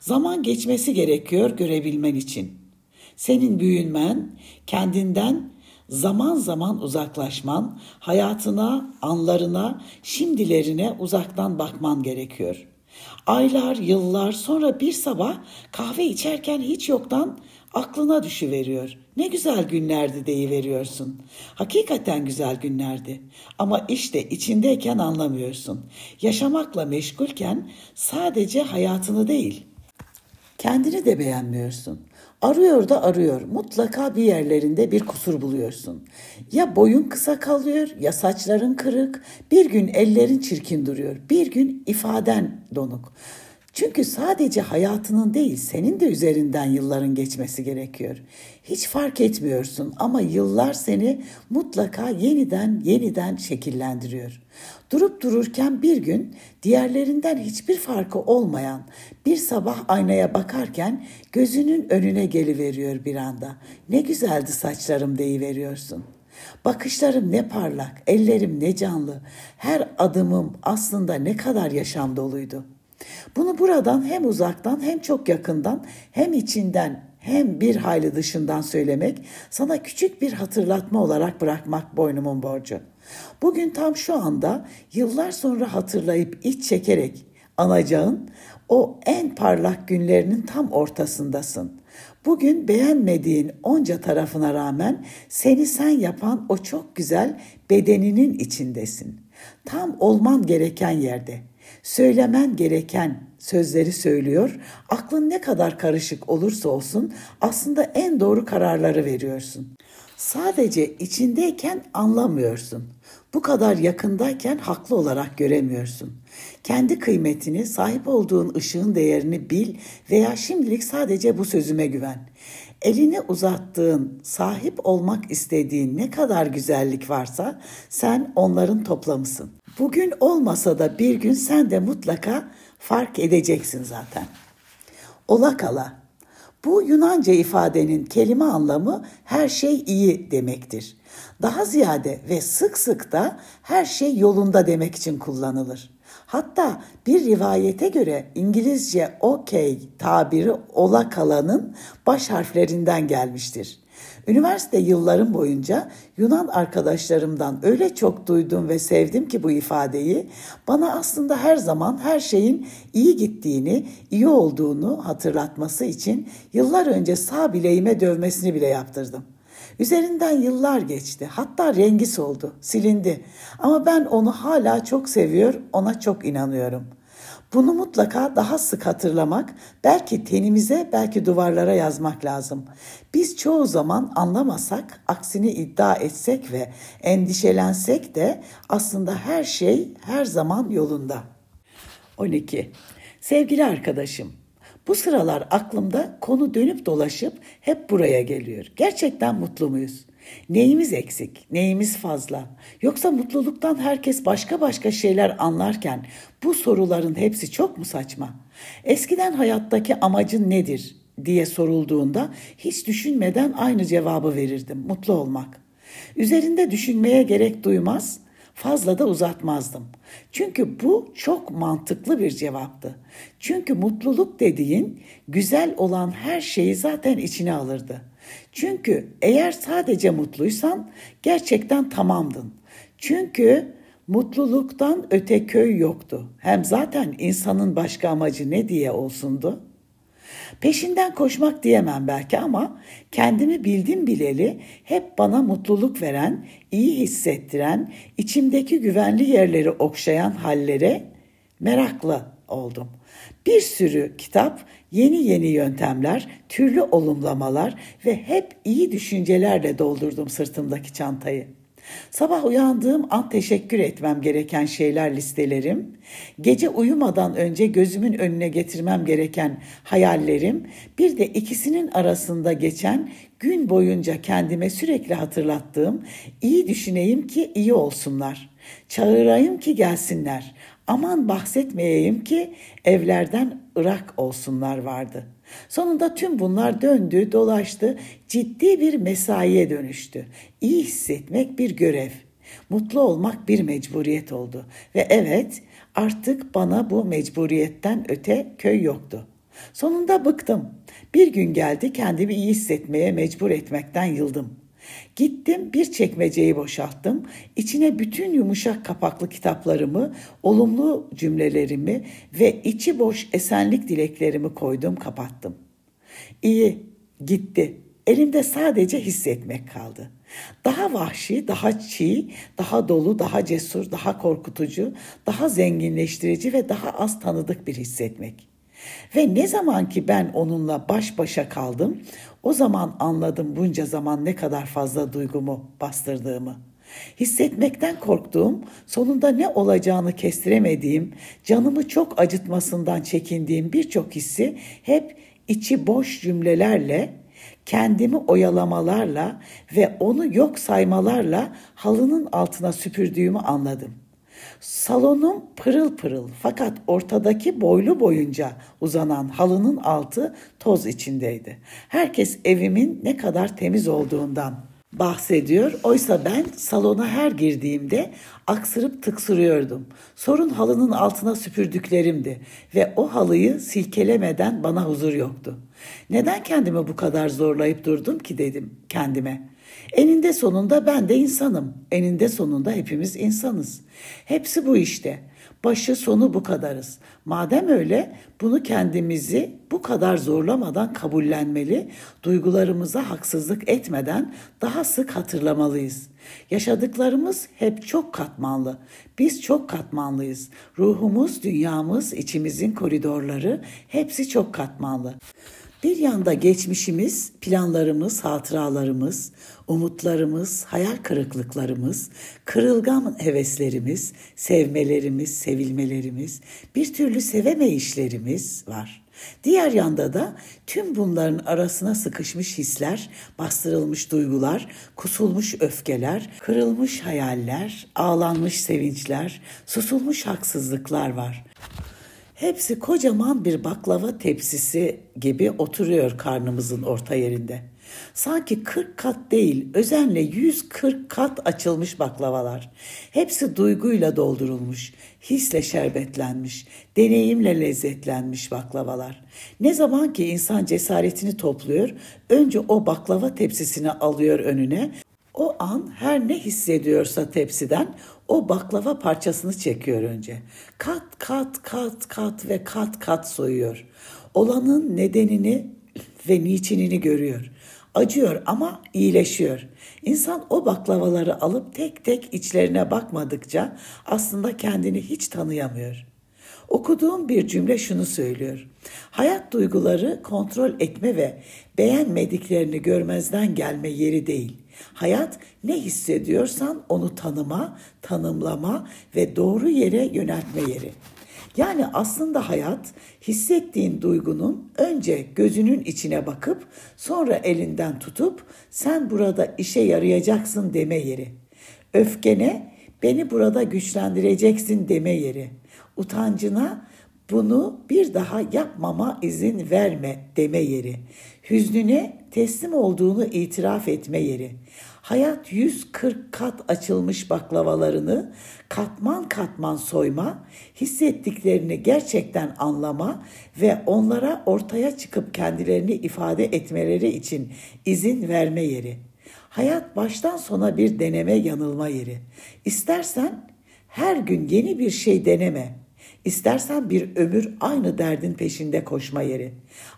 Zaman geçmesi gerekiyor görebilmen için. Senin büyünmen, kendinden zaman zaman uzaklaşman, hayatına, anlarına, şimdilerine uzaktan bakman gerekiyor. Aylar, yıllar sonra bir sabah kahve içerken hiç yoktan aklına düşüveriyor. Ne güzel günlerdi deyiveriyorsun. Hakikaten güzel günlerdi. Ama işte içindeyken anlamıyorsun. Yaşamakla meşgulken sadece hayatını değil, kendini de beğenmiyorsun. Arıyor da arıyor. Mutlaka bir yerlerinde bir kusur buluyorsun. Ya boyun kısa kalıyor, ya saçların kırık. Bir gün ellerin çirkin duruyor. Bir gün ifaden donuk. Çünkü sadece hayatının değil senin de üzerinden yılların geçmesi gerekiyor. Hiç fark etmiyorsun ama yıllar seni mutlaka yeniden yeniden şekillendiriyor. Durup dururken bir gün diğerlerinden hiçbir farkı olmayan bir sabah aynaya bakarken gözünün önüne geliveriyor bir anda. Ne güzeldi saçlarım deyiveriyorsun. Bakışlarım ne parlak, ellerim ne canlı, her adımım aslında ne kadar yaşam doluydu.'' Bunu buradan hem uzaktan hem çok yakından hem içinden hem bir hayli dışından söylemek, sana küçük bir hatırlatma olarak bırakmak boynumun borcu. Bugün tam şu anda yıllar sonra hatırlayıp iç çekerek anacağın o en parlak günlerinin tam ortasındasın. Bugün beğenmediğin onca tarafına rağmen seni sen yapan o çok güzel bedeninin içindesin. Tam olman gereken yerde.'' Söylemen gereken sözleri söylüyor. Aklın ne kadar karışık olursa olsun aslında en doğru kararları veriyorsun. Sadece içindeyken anlamıyorsun. Bu kadar yakındayken haklı olarak göremiyorsun. Kendi kıymetini, sahip olduğun ışığın değerini bil veya şimdilik sadece bu sözüme güven elini uzattığın, sahip olmak istediğin ne kadar güzellik varsa sen onların toplamısın. Bugün olmasa da bir gün sen de mutlaka fark edeceksin zaten. Olakala. Bu Yunanca ifadenin kelime anlamı her şey iyi demektir. Daha ziyade ve sık sık da her şey yolunda demek için kullanılır. Hatta bir rivayete göre İngilizce okey tabiri ola kalanın baş harflerinden gelmiştir. Üniversite yıllarım boyunca Yunan arkadaşlarımdan öyle çok duydum ve sevdim ki bu ifadeyi bana aslında her zaman her şeyin iyi gittiğini, iyi olduğunu hatırlatması için yıllar önce sağ bileğime dövmesini bile yaptırdım. Üzerinden yıllar geçti. Hatta rengi soldu, silindi. Ama ben onu hala çok seviyor, ona çok inanıyorum. Bunu mutlaka daha sık hatırlamak, belki tenimize, belki duvarlara yazmak lazım. Biz çoğu zaman anlamasak, aksini iddia etsek ve endişelensek de aslında her şey her zaman yolunda. 12. Sevgili arkadaşım, bu sıralar aklımda konu dönüp dolaşıp hep buraya geliyor. Gerçekten mutlu muyuz? Neyimiz eksik, neyimiz fazla? Yoksa mutluluktan herkes başka başka şeyler anlarken bu soruların hepsi çok mu saçma? Eskiden hayattaki amacın nedir diye sorulduğunda hiç düşünmeden aynı cevabı verirdim. Mutlu olmak. Üzerinde düşünmeye gerek duymaz, Fazla da uzatmazdım. Çünkü bu çok mantıklı bir cevaptı. Çünkü mutluluk dediğin güzel olan her şeyi zaten içine alırdı. Çünkü eğer sadece mutluysan gerçekten tamamdın. Çünkü mutluluktan öte köy yoktu. Hem zaten insanın başka amacı ne diye olsundu? Peşinden koşmak diyemem belki ama kendimi bildim bileli hep bana mutluluk veren, iyi hissettiren, içimdeki güvenli yerleri okşayan hallere meraklı oldum. Bir sürü kitap, yeni yeni yöntemler, türlü olumlamalar ve hep iyi düşüncelerle doldurdum sırtımdaki çantayı. Sabah uyandığım an teşekkür etmem gereken şeyler listelerim, gece uyumadan önce gözümün önüne getirmem gereken hayallerim, bir de ikisinin arasında geçen gün boyunca kendime sürekli hatırlattığım iyi düşüneyim ki iyi olsunlar, çağırayım ki gelsinler, aman bahsetmeyeyim ki evlerden ırak olsunlar vardı.'' Sonunda tüm bunlar döndü, dolaştı, ciddi bir mesaiye dönüştü. İyi hissetmek bir görev, mutlu olmak bir mecburiyet oldu ve evet artık bana bu mecburiyetten öte köy yoktu. Sonunda bıktım. Bir gün geldi kendimi iyi hissetmeye mecbur etmekten yıldım.'' Gittim bir çekmeceyi boşalttım. İçine bütün yumuşak kapaklı kitaplarımı, olumlu cümlelerimi ve içi boş esenlik dileklerimi koydum kapattım. İyi, gitti. Elimde sadece hissetmek kaldı. Daha vahşi, daha çiğ, daha dolu, daha cesur, daha korkutucu, daha zenginleştirici ve daha az tanıdık bir hissetmek.'' Ve ne zaman ki ben onunla baş başa kaldım, o zaman anladım bunca zaman ne kadar fazla duygumu bastırdığımı. Hissetmekten korktuğum, sonunda ne olacağını kestiremediğim, canımı çok acıtmasından çekindiğim birçok hissi hep içi boş cümlelerle, kendimi oyalamalarla ve onu yok saymalarla halının altına süpürdüğümü anladım. Salonum pırıl pırıl fakat ortadaki boylu boyunca uzanan halının altı toz içindeydi. Herkes evimin ne kadar temiz olduğundan bahsediyor. Oysa ben salona her girdiğimde aksırıp tıksırıyordum. Sorun halının altına süpürdüklerimdi ve o halıyı silkelemeden bana huzur yoktu. Neden kendimi bu kadar zorlayıp durdum ki dedim kendime. Eninde sonunda ben de insanım. Eninde sonunda hepimiz insanız. Hepsi bu işte. Başı sonu bu kadarız. Madem öyle bunu kendimizi bu kadar zorlamadan kabullenmeli, duygularımıza haksızlık etmeden daha sık hatırlamalıyız. Yaşadıklarımız hep çok katmanlı. Biz çok katmanlıyız. Ruhumuz, dünyamız, içimizin koridorları hepsi çok katmanlı. Bir yanda geçmişimiz, planlarımız, hatıralarımız, umutlarımız, hayal kırıklıklarımız, kırılgan heveslerimiz, sevmelerimiz, sevilmelerimiz, bir türlü sevemeyişlerimiz var. Diğer yanda da tüm bunların arasına sıkışmış hisler, bastırılmış duygular, kusulmuş öfkeler, kırılmış hayaller, ağlanmış sevinçler, susulmuş haksızlıklar var. Hepsi kocaman bir baklava tepsisi gibi oturuyor karnımızın orta yerinde. Sanki 40 kat değil, özenle 140 kat açılmış baklavalar. Hepsi duyguyla doldurulmuş, hisle şerbetlenmiş, deneyimle lezzetlenmiş baklavalar. Ne zaman ki insan cesaretini topluyor, önce o baklava tepsisini alıyor önüne. O an her ne hissediyorsa tepsiden o baklava parçasını çekiyor önce. Kat kat kat kat ve kat kat soyuyor. Olanın nedenini ve niçinini görüyor. Acıyor ama iyileşiyor. İnsan o baklavaları alıp tek tek içlerine bakmadıkça aslında kendini hiç tanıyamıyor. Okuduğum bir cümle şunu söylüyor. Hayat duyguları kontrol etme ve beğenmediklerini görmezden gelme yeri değil Hayat ne hissediyorsan onu tanıma, tanımlama ve doğru yere yöneltme yeri. Yani aslında hayat hissettiğin duygunun önce gözünün içine bakıp sonra elinden tutup sen burada işe yarayacaksın deme yeri. Öfkene beni burada güçlendireceksin deme yeri. Utancına bunu bir daha yapmama izin verme deme yeri. Hüznüne teslim olduğunu itiraf etme yeri. Hayat 140 kat açılmış baklavalarını katman katman soyma, hissettiklerini gerçekten anlama ve onlara ortaya çıkıp kendilerini ifade etmeleri için izin verme yeri. Hayat baştan sona bir deneme yanılma yeri. İstersen her gün yeni bir şey deneme. İstersen bir ömür aynı derdin peşinde koşma yeri.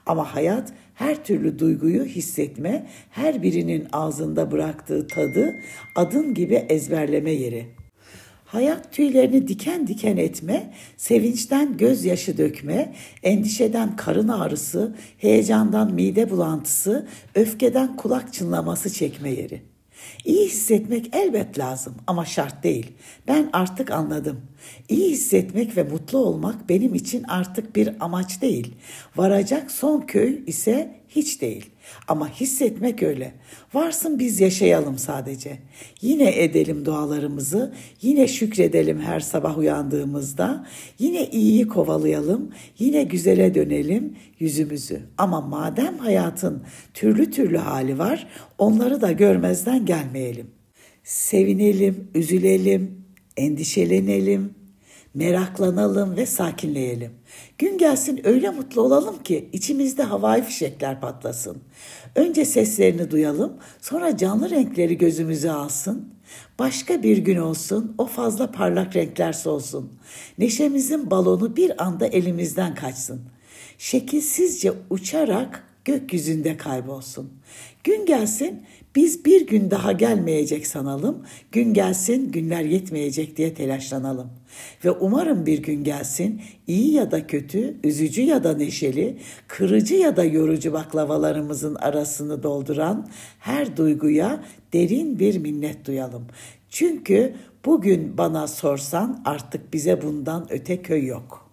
Ama hayat her türlü duyguyu hissetme, her birinin ağzında bıraktığı tadı adın gibi ezberleme yeri. Hayat tüylerini diken diken etme, sevinçten gözyaşı dökme, endişeden karın ağrısı, heyecandan mide bulantısı, öfkeden kulak çınlaması çekme yeri.'' İyi hissetmek elbet lazım ama şart değil. Ben artık anladım. İyi hissetmek ve mutlu olmak benim için artık bir amaç değil. Varacak son köy ise hiç değil. Ama hissetmek öyle. Varsın biz yaşayalım sadece. Yine edelim dualarımızı, yine şükredelim her sabah uyandığımızda, yine iyiyi kovalayalım, yine güzele dönelim yüzümüzü. Ama madem hayatın türlü türlü hali var, onları da görmezden gelmeyelim. Sevinelim, üzülelim, endişelenelim, meraklanalım ve sakinleyelim. Gün gelsin öyle mutlu olalım ki içimizde havai fişekler patlasın. Önce seslerini duyalım, sonra canlı renkleri gözümüze alsın. Başka bir gün olsun, o fazla parlak renkler solsun. Neşemizin balonu bir anda elimizden kaçsın. Şekilsizce uçarak gökyüzünde kaybolsun. Gün gelsin biz bir gün daha gelmeyecek sanalım, gün gelsin günler yetmeyecek diye telaşlanalım. Ve umarım bir gün gelsin iyi ya da kötü, üzücü ya da neşeli, kırıcı ya da yorucu baklavalarımızın arasını dolduran her duyguya derin bir minnet duyalım. Çünkü bugün bana sorsan artık bize bundan öte köy yok.''